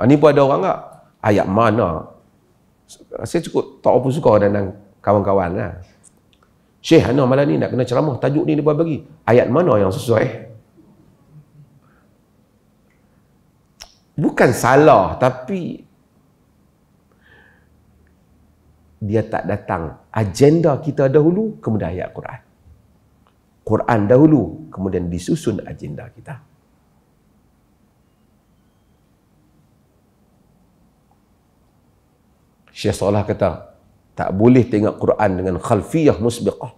S1: Ha, ni pun ada orang tak? Ayat mana? Saya cukup tak apa suka dengan kawan-kawan. Lah. Syekh, Ana malam ni nak kena ceramah. Tajuk ni dia buat bagi. Ayat mana yang sesuai? bukan salah tapi dia tak datang agenda kita dahulu kemudian ayat Quran. Quran dahulu kemudian disusun agenda kita. Syekh Salah kata, tak boleh tengok Quran dengan khalfiyah musbiqah.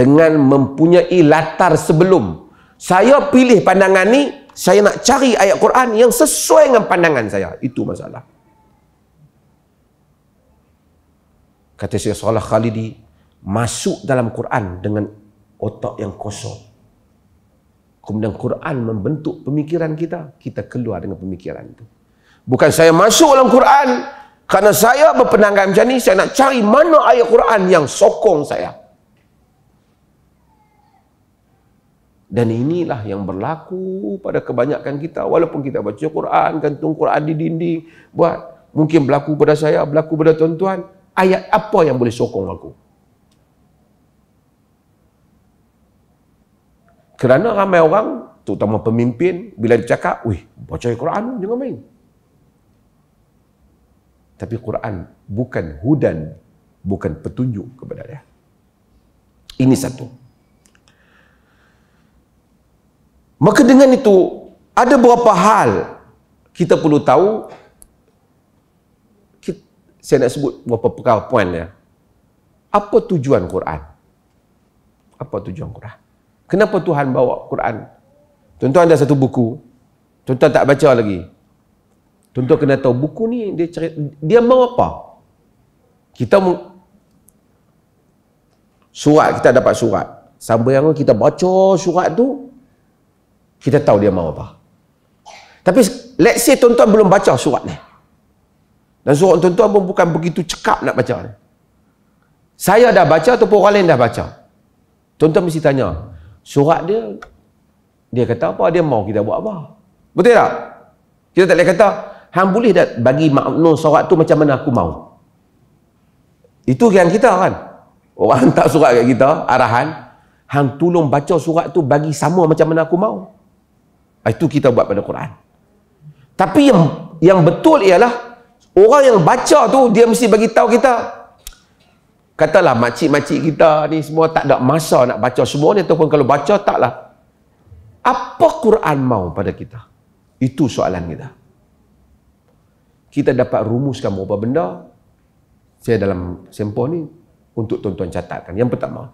S1: Dengan mempunyai latar sebelum. Saya pilih pandangan ni, saya nak cari ayat Quran yang sesuai dengan pandangan saya. Itu masalah. Kata saya seolah Khalidi, masuk dalam Quran dengan otak yang kosong. Kemudian Quran membentuk pemikiran kita, kita keluar dengan pemikiran itu. Bukan saya masuk dalam Quran, kerana saya berpenanggan macam ini, saya nak cari mana ayat Quran yang sokong saya. Dan inilah yang berlaku pada kebanyakan kita. Walaupun kita baca Quran, gantung Quran di dinding. Buat. Mungkin berlaku pada saya, berlaku pada tuan-tuan. Ayat apa yang boleh sokong aku? Kerana ramai orang, terutama pemimpin, bila dia cakap, wih, baca Quran, jangan main. Tapi Quran bukan hudan, bukan petunjuk kepada dia. Ini satu. Hmm. Maka dengan itu ada beberapa hal kita perlu tahu saya nak sebut beberapa perkara poin dia. Apa tujuan Quran? Apa tujuan Quran? Kenapa Tuhan bawa Quran? Tuan-tuan ada satu buku. tuan tak baca lagi. Tuan-tuan kena tahu buku ni dia cari, dia mau apa? Kita surat kita dapat surat. Sampai yang kita baca surat tu, kita tahu dia mahu apa. Tapi let's say tuan-tuan belum baca surat ni. Dan surat tuan-tuan pun bukan begitu cekap nak baca ni. Saya dah baca ataupun orang lain dah baca. Tuan-tuan mesti tanya, surat dia, dia kata apa? Dia mahu kita buat apa? Betul tak? Kita tak boleh kata, Han boleh dah bagi maknum surat tu macam mana aku mahu. Itu yang kita kan. Orang tak surat kat kita, arahan. Hang tolong baca surat tu bagi sama macam mana aku mahu. Ah, itu kita buat pada Quran. Tapi yang yang betul ialah orang yang baca tu dia mesti bagi tahu kita. Katalah makcik-makcik kita ni semua tak ada masa nak baca semua ni ataupun kalau baca taklah. Apa Quran mau pada kita? Itu soalan kita. Kita dapat rumuskan beberapa benda saya dalam sempoh ni untuk tuan-tuan catatkan. Yang pertama,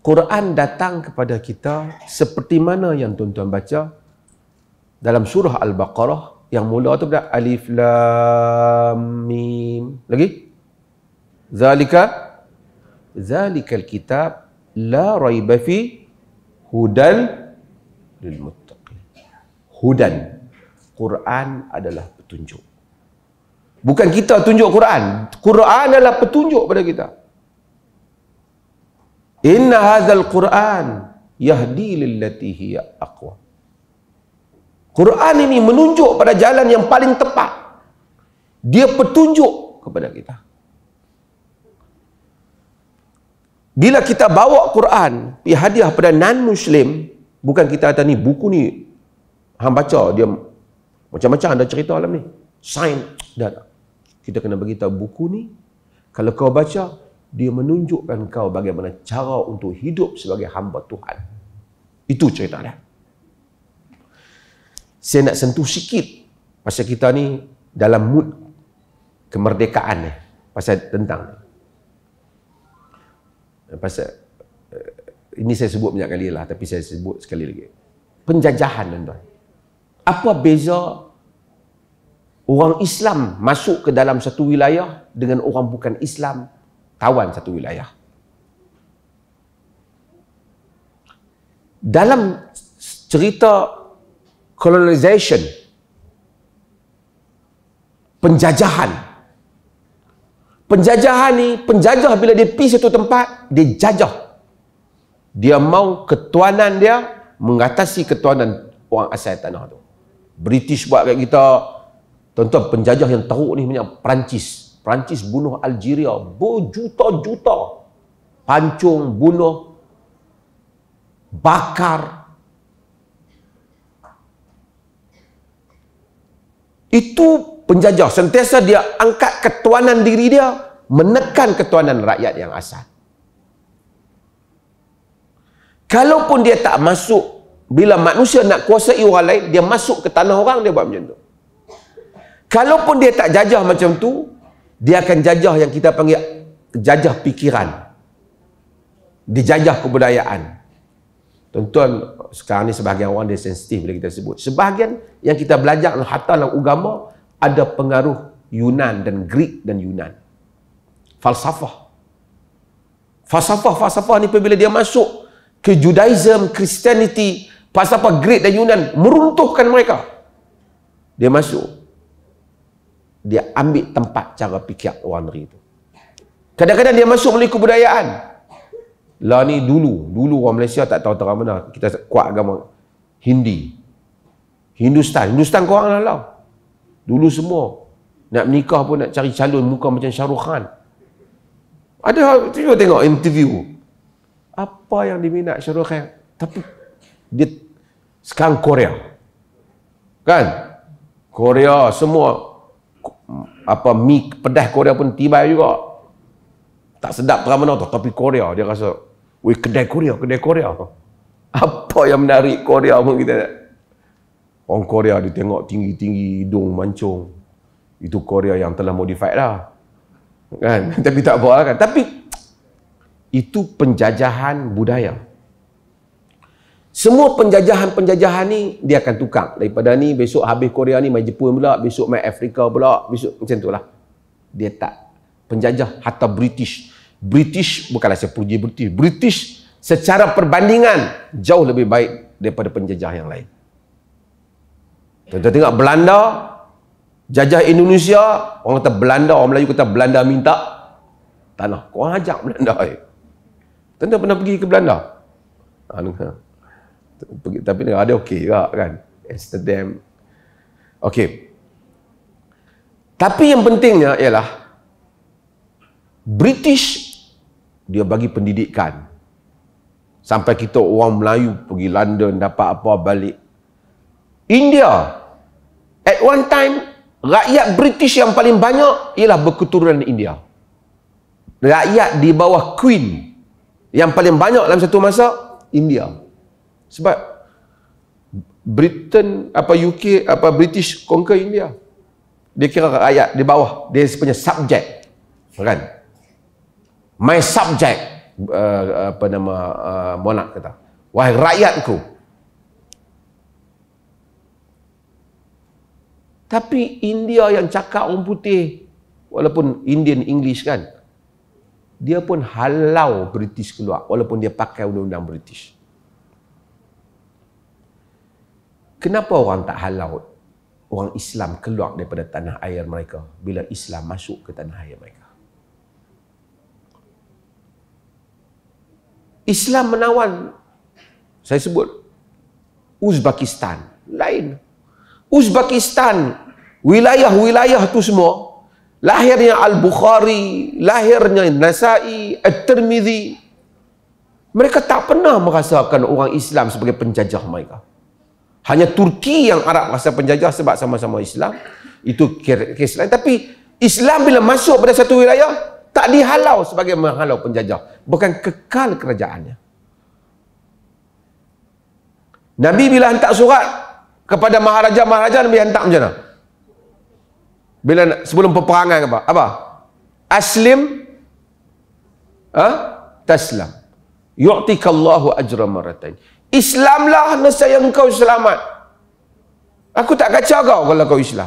S1: Quran datang kepada kita seperti mana yang tuan-tuan baca dalam surah Al-Baqarah yang mula tu pula Alif Lam Mim. Lagi? Zalika Zalikal kitab la raiba fi hudan lil muttaqin. Hudan. Quran adalah petunjuk. Bukan kita tunjuk Quran. Quran adalah petunjuk pada kita. Inna hadzal Qur'an yahdi lillati hiya aqwa. Quran ini menunjuk pada jalan yang paling tepat. Dia petunjuk kepada kita. Bila kita bawa Quran, pi hadiah pada non muslim, bukan kita kata ni buku ni hang baca dia macam-macam ada cerita alam ni. Sign dah. Kita kena bagi tahu buku ni kalau kau baca dia menunjukkan kau bagaimana cara untuk hidup sebagai hamba Tuhan. Itu cerita dia. Saya nak sentuh sikit pasal kita ni dalam mood kemerdekaan ni. Pasal tentang ni. Eh, pasal eh, ini saya sebut banyak kali lah tapi saya sebut sekali lagi. Penjajahan dan tuan Apa beza orang Islam masuk ke dalam satu wilayah dengan orang bukan Islam tawan satu wilayah. Dalam cerita colonization, penjajahan, penjajahan ni, penjajah bila dia pergi satu tempat, dia jajah. Dia mahu ketuanan dia mengatasi ketuanan orang asal tanah tu. British buat kat kita, tuan-tuan penjajah yang teruk ni punya Perancis. Perancis bunuh Algeria berjuta-juta pancung bunuh bakar itu penjajah sentiasa dia angkat ketuanan diri dia menekan ketuanan rakyat yang asal kalaupun dia tak masuk bila manusia nak kuasai orang lain dia masuk ke tanah orang dia buat macam tu kalaupun dia tak jajah macam tu dia akan jajah yang kita panggil jajah fikiran dijajah kebudayaan tuan-tuan sekarang ni sebahagian orang dia sensitif bila kita sebut sebahagian yang kita belajar hatta dalam agama ada pengaruh Yunan dan Greek dan Yunan falsafah falsafah-falsafah ni bila dia masuk ke Judaism, Christianity falsafah Greek dan Yunan meruntuhkan mereka dia masuk dia ambil tempat cara fikir orang negeri itu. Kadang-kadang dia masuk melalui kebudayaan. Lah ni dulu, dulu orang Malaysia tak tahu terang mana. Kita kuat agama Hindi. Hindustan. Hindustan korang lah lah. Dulu semua. Nak menikah pun nak cari calon muka macam Shahrukh Khan. Ada tengok tengok interview. Apa yang diminat Shahrukh Khan? Tapi dia sekarang Korea. Kan? Korea semua apa mi pedas Korea pun tiba juga. Tak sedap terang mana tu tapi Korea dia rasa weh kedai Korea, kedai Korea. Apa yang menarik Korea pun kita Orang Korea dia tengok tinggi-tinggi hidung mancung. Itu Korea yang telah modified lah. Kan? Tapi tak apa lah kan. Tapi itu penjajahan budaya. Semua penjajahan-penjajahan ni dia akan tukang. Daripada ni besok habis Korea ni main Jepun pula, besok main Afrika pula, besok macam itulah. Dia tak penjajah hatta British. British bukanlah saya puji British. British secara perbandingan jauh lebih baik daripada penjajah yang lain. Tentu tengok Belanda jajah Indonesia, orang kata Belanda, orang Melayu kata Belanda minta tanah. Kau ajak Belanda eh. Tentu pernah pergi ke Belanda. Anu. Ah, ha, tapi dia ada okey juga kan Amsterdam okey tapi yang pentingnya ialah British dia bagi pendidikan sampai kita orang Melayu pergi London dapat apa balik India at one time rakyat British yang paling banyak ialah berketurunan India rakyat di bawah Queen yang paling banyak dalam satu masa India sebab Britain apa UK apa British conquer India. Dia kira rakyat di bawah, dia punya subject. Kan? My subject uh, apa nama uh, monak kata. Wahai rakyatku. Tapi India yang cakap orang putih walaupun Indian English kan dia pun halau British keluar walaupun dia pakai undang-undang British. kenapa orang tak halau orang Islam keluar daripada tanah air mereka bila Islam masuk ke tanah air mereka? Islam menawan saya sebut Uzbekistan lain Uzbekistan wilayah-wilayah itu semua lahirnya Al-Bukhari lahirnya Nasai Al tirmizi mereka tak pernah merasakan orang Islam sebagai penjajah mereka hanya Turki yang Arab rasa penjajah sebab sama-sama Islam. Itu kes lain. Tapi Islam bila masuk pada satu wilayah, tak dihalau sebagai menghalau penjajah. Bukan kekal kerajaannya. Nabi bila hantar surat kepada maharaja-maharaja, Nabi hantar macam mana? Bila sebelum peperangan apa? Apa? Aslim ha? Taslam Yu'tikallahu ajra maratain Islamlah nescaya engkau selamat. Aku tak kacau kau kalau kau Islam.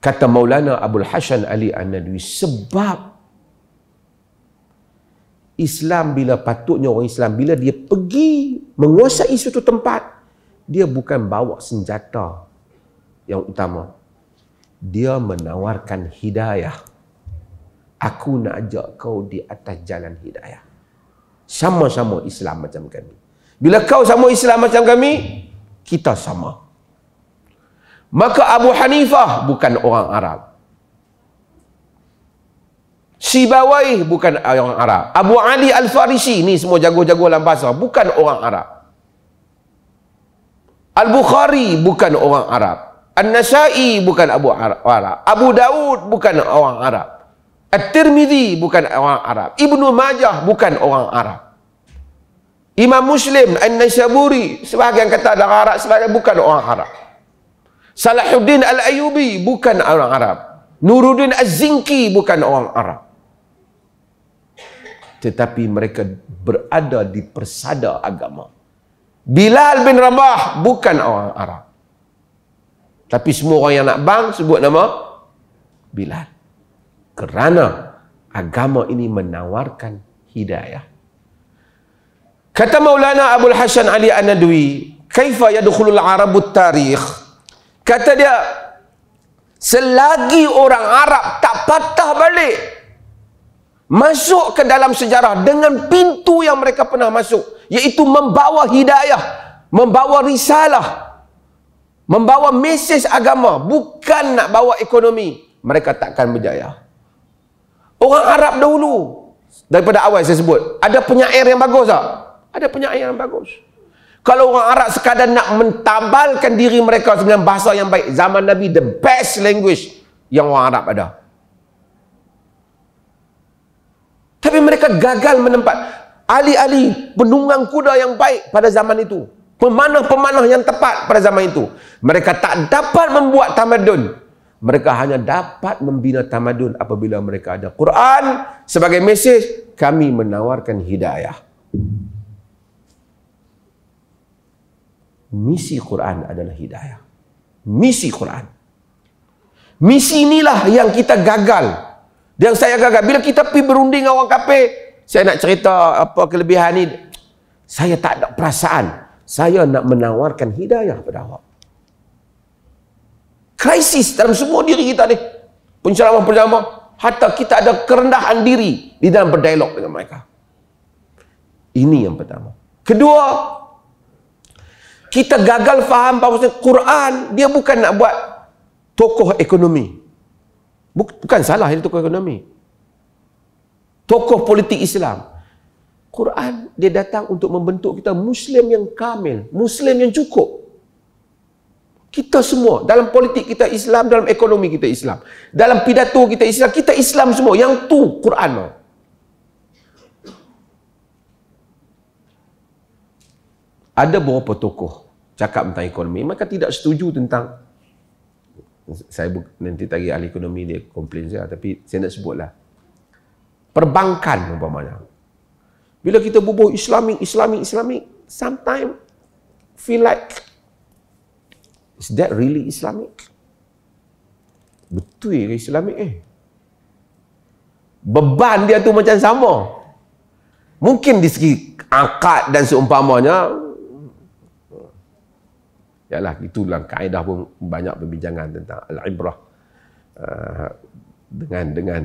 S1: Kata Maulana Abdul Hasan Ali An-Nadwi sebab Islam bila patutnya orang Islam bila dia pergi menguasai suatu tempat dia bukan bawa senjata yang utama. Dia menawarkan hidayah. Aku nak ajak kau di atas jalan hidayah sama-sama Islam macam kami. Bila kau sama Islam macam kami, kita sama. Maka Abu Hanifah bukan orang Arab. Sibawaih bukan orang Arab. Abu Ali Al-Farisi ni semua jago-jago dalam bahasa. Bukan orang Arab. Al-Bukhari bukan orang Arab. An-Nasai bukan Abu Arab. Abu Daud bukan orang Arab. At-Tirmidhi bukan orang Arab. Ibnu Majah bukan orang Arab. Imam Muslim, An-Nasyaburi, sebahagian kata ada Arab, sebahagian bukan orang Arab. Salahuddin Al-Ayubi bukan orang Arab. Nuruddin Az-Zinki bukan orang Arab. Tetapi mereka berada di persada agama. Bilal bin Rabah bukan orang Arab. Tapi semua orang yang nak bang sebut nama Bilal kerana agama ini menawarkan hidayah. Kata Maulana Abdul Hasan Ali An-Nadwi, "Kaifa yadkhulul Arabut Tarikh?" Kata dia, selagi orang Arab tak patah balik masuk ke dalam sejarah dengan pintu yang mereka pernah masuk, iaitu membawa hidayah, membawa risalah, membawa mesej agama, bukan nak bawa ekonomi, mereka takkan berjaya. Orang Arab dahulu daripada awal saya sebut, ada penyair yang bagus tak? Ada penyair yang bagus. Kalau orang Arab sekadar nak mentabalkan diri mereka dengan bahasa yang baik, zaman Nabi the best language yang orang Arab ada. Tapi mereka gagal menempat Ali-ali penunggang kuda yang baik pada zaman itu. Pemanah-pemanah yang tepat pada zaman itu. Mereka tak dapat membuat tamadun mereka hanya dapat membina tamadun apabila mereka ada Quran sebagai mesej kami menawarkan hidayah. Misi Quran adalah hidayah. Misi Quran. Misi inilah yang kita gagal. Yang saya gagal. Bila kita pergi berunding dengan orang kafe, saya nak cerita apa kelebihan ini. Saya tak ada perasaan. Saya nak menawarkan hidayah kepada awak krisis dalam semua diri kita ni. Penceramah-penceramah. Hatta kita ada kerendahan diri di dalam berdialog dengan mereka. Ini yang pertama. Kedua, kita gagal faham bahawa Quran dia bukan nak buat tokoh ekonomi. Bukan salah itu tokoh ekonomi. Tokoh politik Islam. Quran dia datang untuk membentuk kita Muslim yang kamil. Muslim yang cukup. Kita semua dalam politik kita Islam, dalam ekonomi kita Islam, dalam pidato kita Islam, kita Islam semua. Yang tu Quran. Ada beberapa tokoh cakap tentang ekonomi, mereka tidak setuju tentang saya buk, nanti tadi ahli ekonomi dia komplain saya tapi saya nak sebutlah perbankan umpamanya bila kita bubuh islamik islamik islamik sometimes feel like Is that really Islamic? Betul ke Islamic eh? Beban dia tu macam sama. Mungkin di segi akad dan seumpamanya. Yalah, itu dalam kaedah pun banyak perbincangan tentang al-ibrah. Uh, dengan dengan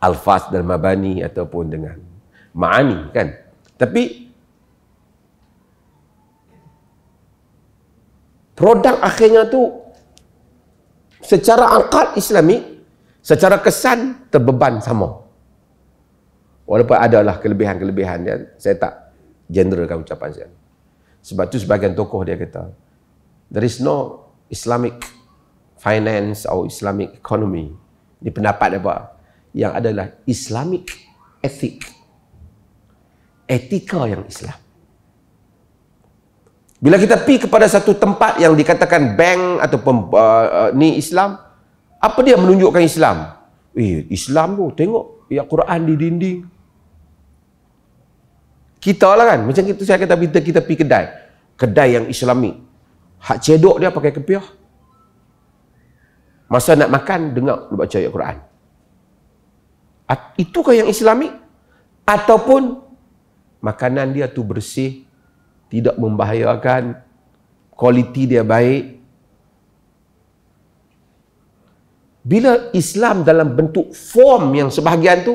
S1: alfaz dan mabani ataupun dengan ma'ani kan. Tapi produk akhirnya tu secara akal islami secara kesan terbeban sama walaupun adalah kelebihan-kelebihan dia saya tak generalkan ucapan saya sebab tu sebagian tokoh dia kata there is no islamic finance or islamic economy di pendapat dia buat yang adalah islamic ethic etika yang islam bila kita pergi kepada satu tempat yang dikatakan bank ataupun uh, uh, ni Islam, apa dia menunjukkan Islam? Eh, Islam tu tengok ya Quran di dinding. Kita lah kan, macam itu saya kata kita, kita pergi kedai, kedai yang islami. Hak cedok dia pakai kepiah. Masa nak makan dengar dia baca ayat Quran. Itu itukah yang islami? Ataupun makanan dia tu bersih, tidak membahayakan kualiti dia baik bila Islam dalam bentuk form yang sebahagian tu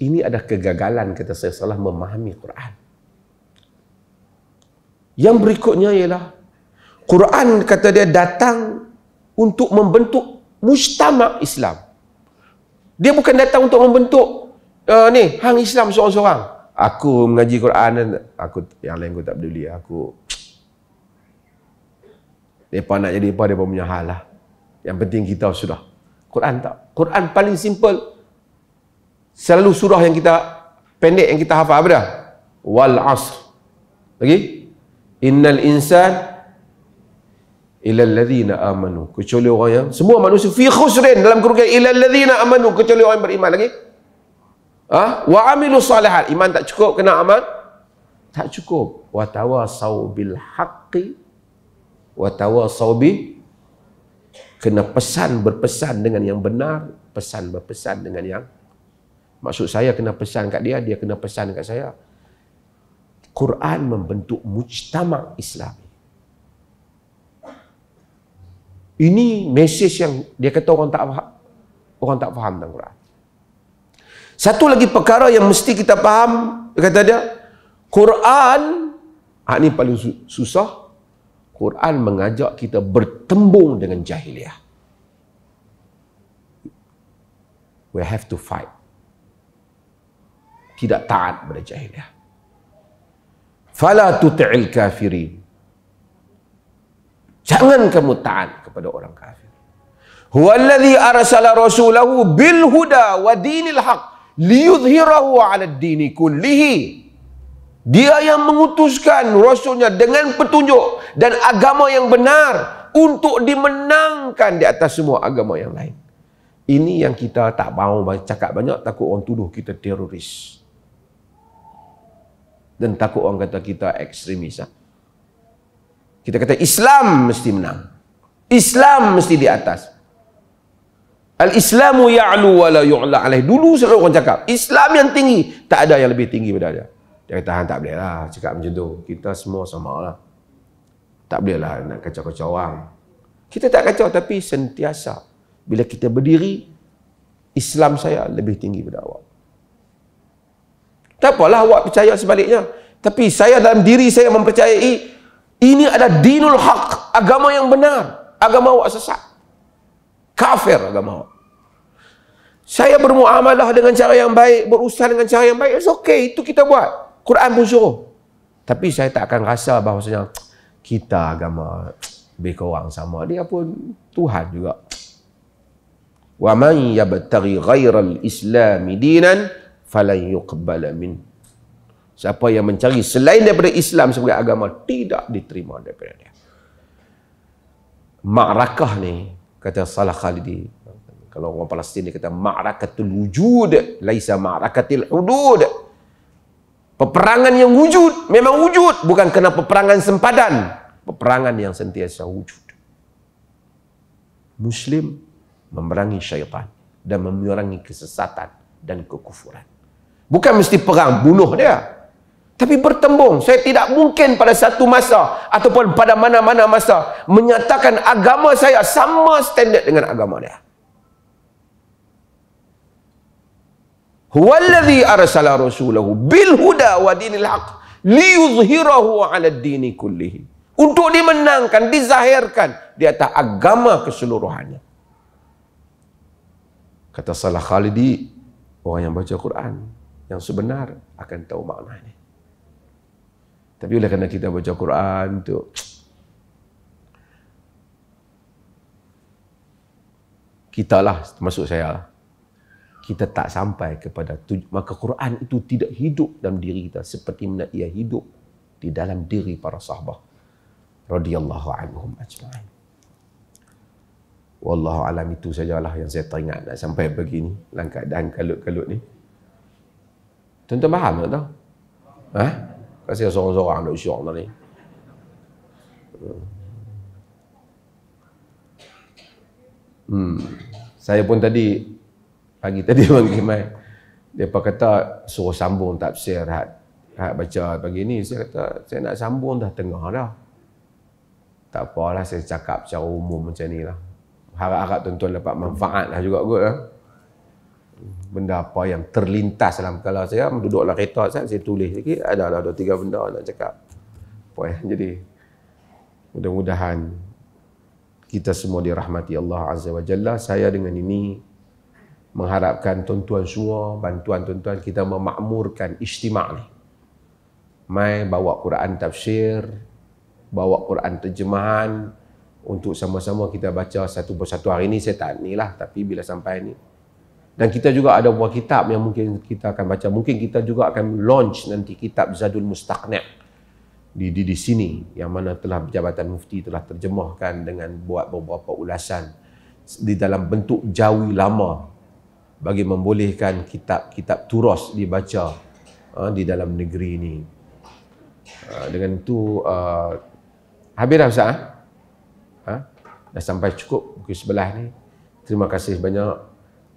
S1: ini ada kegagalan kita saya salah memahami Quran yang berikutnya ialah Quran kata dia datang untuk membentuk mujtama' Islam. Dia bukan datang untuk membentuk uh, ni hang Islam seorang-seorang aku mengaji Quran dan aku yang lain aku tak peduli aku depa nak jadi apa depa punya hal lah yang penting kita sudah Quran tak Quran paling simple selalu surah yang kita pendek yang kita hafal dah. wal asr lagi okay? innal insan ila alladhina amanu kecuali orang yang semua manusia fi khusrin dalam kerugian ila alladhina amanu kecuali orang yang beriman lagi okay? Ah, ha? wa amilu salihat. Iman tak cukup kena amal? Tak cukup. Wa tawasau bil haqqi wa tawasau bi kena pesan berpesan dengan yang benar, pesan berpesan dengan yang maksud saya kena pesan kat dia, dia kena pesan kat saya. Quran membentuk mujtama Islam. Ini mesej yang dia kata orang tak faham. Orang tak faham tentang Quran. Satu lagi perkara yang mesti kita faham, kata dia, Quran, ah, ini paling susah, Quran mengajak kita bertembung dengan jahiliah. We have to fight. Tidak taat pada jahiliah. Fala tuti'il kafirin. Jangan kamu taat kepada orang kafir. Huwa arsala rasulahu bil huda wa dinil haq liyuzhirahu ala dini kullihi dia yang mengutuskan rasulnya dengan petunjuk dan agama yang benar untuk dimenangkan di atas semua agama yang lain ini yang kita tak mau cakap banyak takut orang tuduh kita teroris dan takut orang kata kita ekstremis ha? kita kata Islam mesti menang Islam mesti di atas Al-Islamu ya'lu wa la yu'la alaih. Dulu selalu orang cakap, Islam yang tinggi. Tak ada yang lebih tinggi daripada dia. Dia kata, ha, tak boleh lah cakap macam tu. Kita semua sama lah. Tak boleh lah nak kacau-kacau orang. Kita tak kacau tapi sentiasa. Bila kita berdiri, Islam saya lebih tinggi daripada awak. Tak apalah awak percaya sebaliknya. Tapi saya dalam diri saya mempercayai, ini adalah dinul haq, agama yang benar. Agama awak sesat kafir agama awak. Saya bermuamalah dengan cara yang baik, berusaha dengan cara yang baik, it's okay, itu kita buat. Quran pun suruh. Tapi saya tak akan rasa bahawasanya kita agama lebih kurang sama. Dia pun Tuhan juga. Wa man yabtaghi al islam dinan falan yuqbal min. Siapa yang mencari selain daripada Islam sebagai agama tidak diterima daripada dia. Ma'rakah ni kata Salah Khalidi kalau orang Palestin dia kata ma'rakatul wujud laisa ma'rakatil hudud peperangan yang wujud memang wujud bukan kena peperangan sempadan peperangan yang sentiasa wujud muslim memerangi syaitan dan memerangi kesesatan dan kekufuran bukan mesti perang bunuh dia tapi bertembung, saya tidak mungkin pada satu masa ataupun pada mana-mana masa menyatakan agama saya sama standard dengan agama dia. Huwallazi arsala rasulahu bil huda wa dinil haq liyuzhirahu ala dini kullihi. Untuk dimenangkan, dizahirkan di atas agama keseluruhannya. Kata Salah Khalidi, orang yang baca Quran yang sebenar akan tahu maknanya. Tapi oleh kerana kita baca Quran tu kita lah termasuk saya kita tak sampai kepada maka Quran itu tidak hidup dalam diri kita seperti mana ia hidup di dalam diri para sahabat radhiyallahu anhum ajma'in. Wallahu alam itu sajalah yang saya teringat nak sampai begini langkah dan kalut-kalut ni. Tuan-tuan faham tak tahu? Ha? kasih seorang-seorang duk syok tadi. Hmm. hmm. Saya pun tadi pagi tadi orang kemai. Depa kata suruh sambung tafsir hat. Hat baca pagi ni saya kata saya nak sambung dah tengah dah. Tak apalah saya cakap secara umum macam ni lah. Harap-harap tuan-tuan dapat manfaat lah juga kot lah. Eh? benda apa yang terlintas dalam kepala saya duduk dalam kereta saya saya tulis lagi ada lah dua tiga benda nak cakap apa ya jadi mudah-mudahan kita semua dirahmati Allah Azza wa Jalla saya dengan ini mengharapkan tuan-tuan semua bantuan tuan-tuan kita memakmurkan ijtimak ni mai bawa Quran tafsir bawa Quran terjemahan untuk sama-sama kita baca satu persatu hari ini. saya tak ni lah tapi bila sampai ni dan kita juga ada buah kitab yang mungkin kita akan baca mungkin kita juga akan launch nanti kitab Zadul Mustaqni' di, di di sini yang mana telah jabatan mufti telah terjemahkan dengan buat beberapa ulasan di dalam bentuk jawi lama bagi membolehkan kitab-kitab turas dibaca uh, di dalam negeri ini uh, dengan itu uh, ah, habislah ustaz ha? dah sampai cukup pukul sebelah ni terima kasih banyak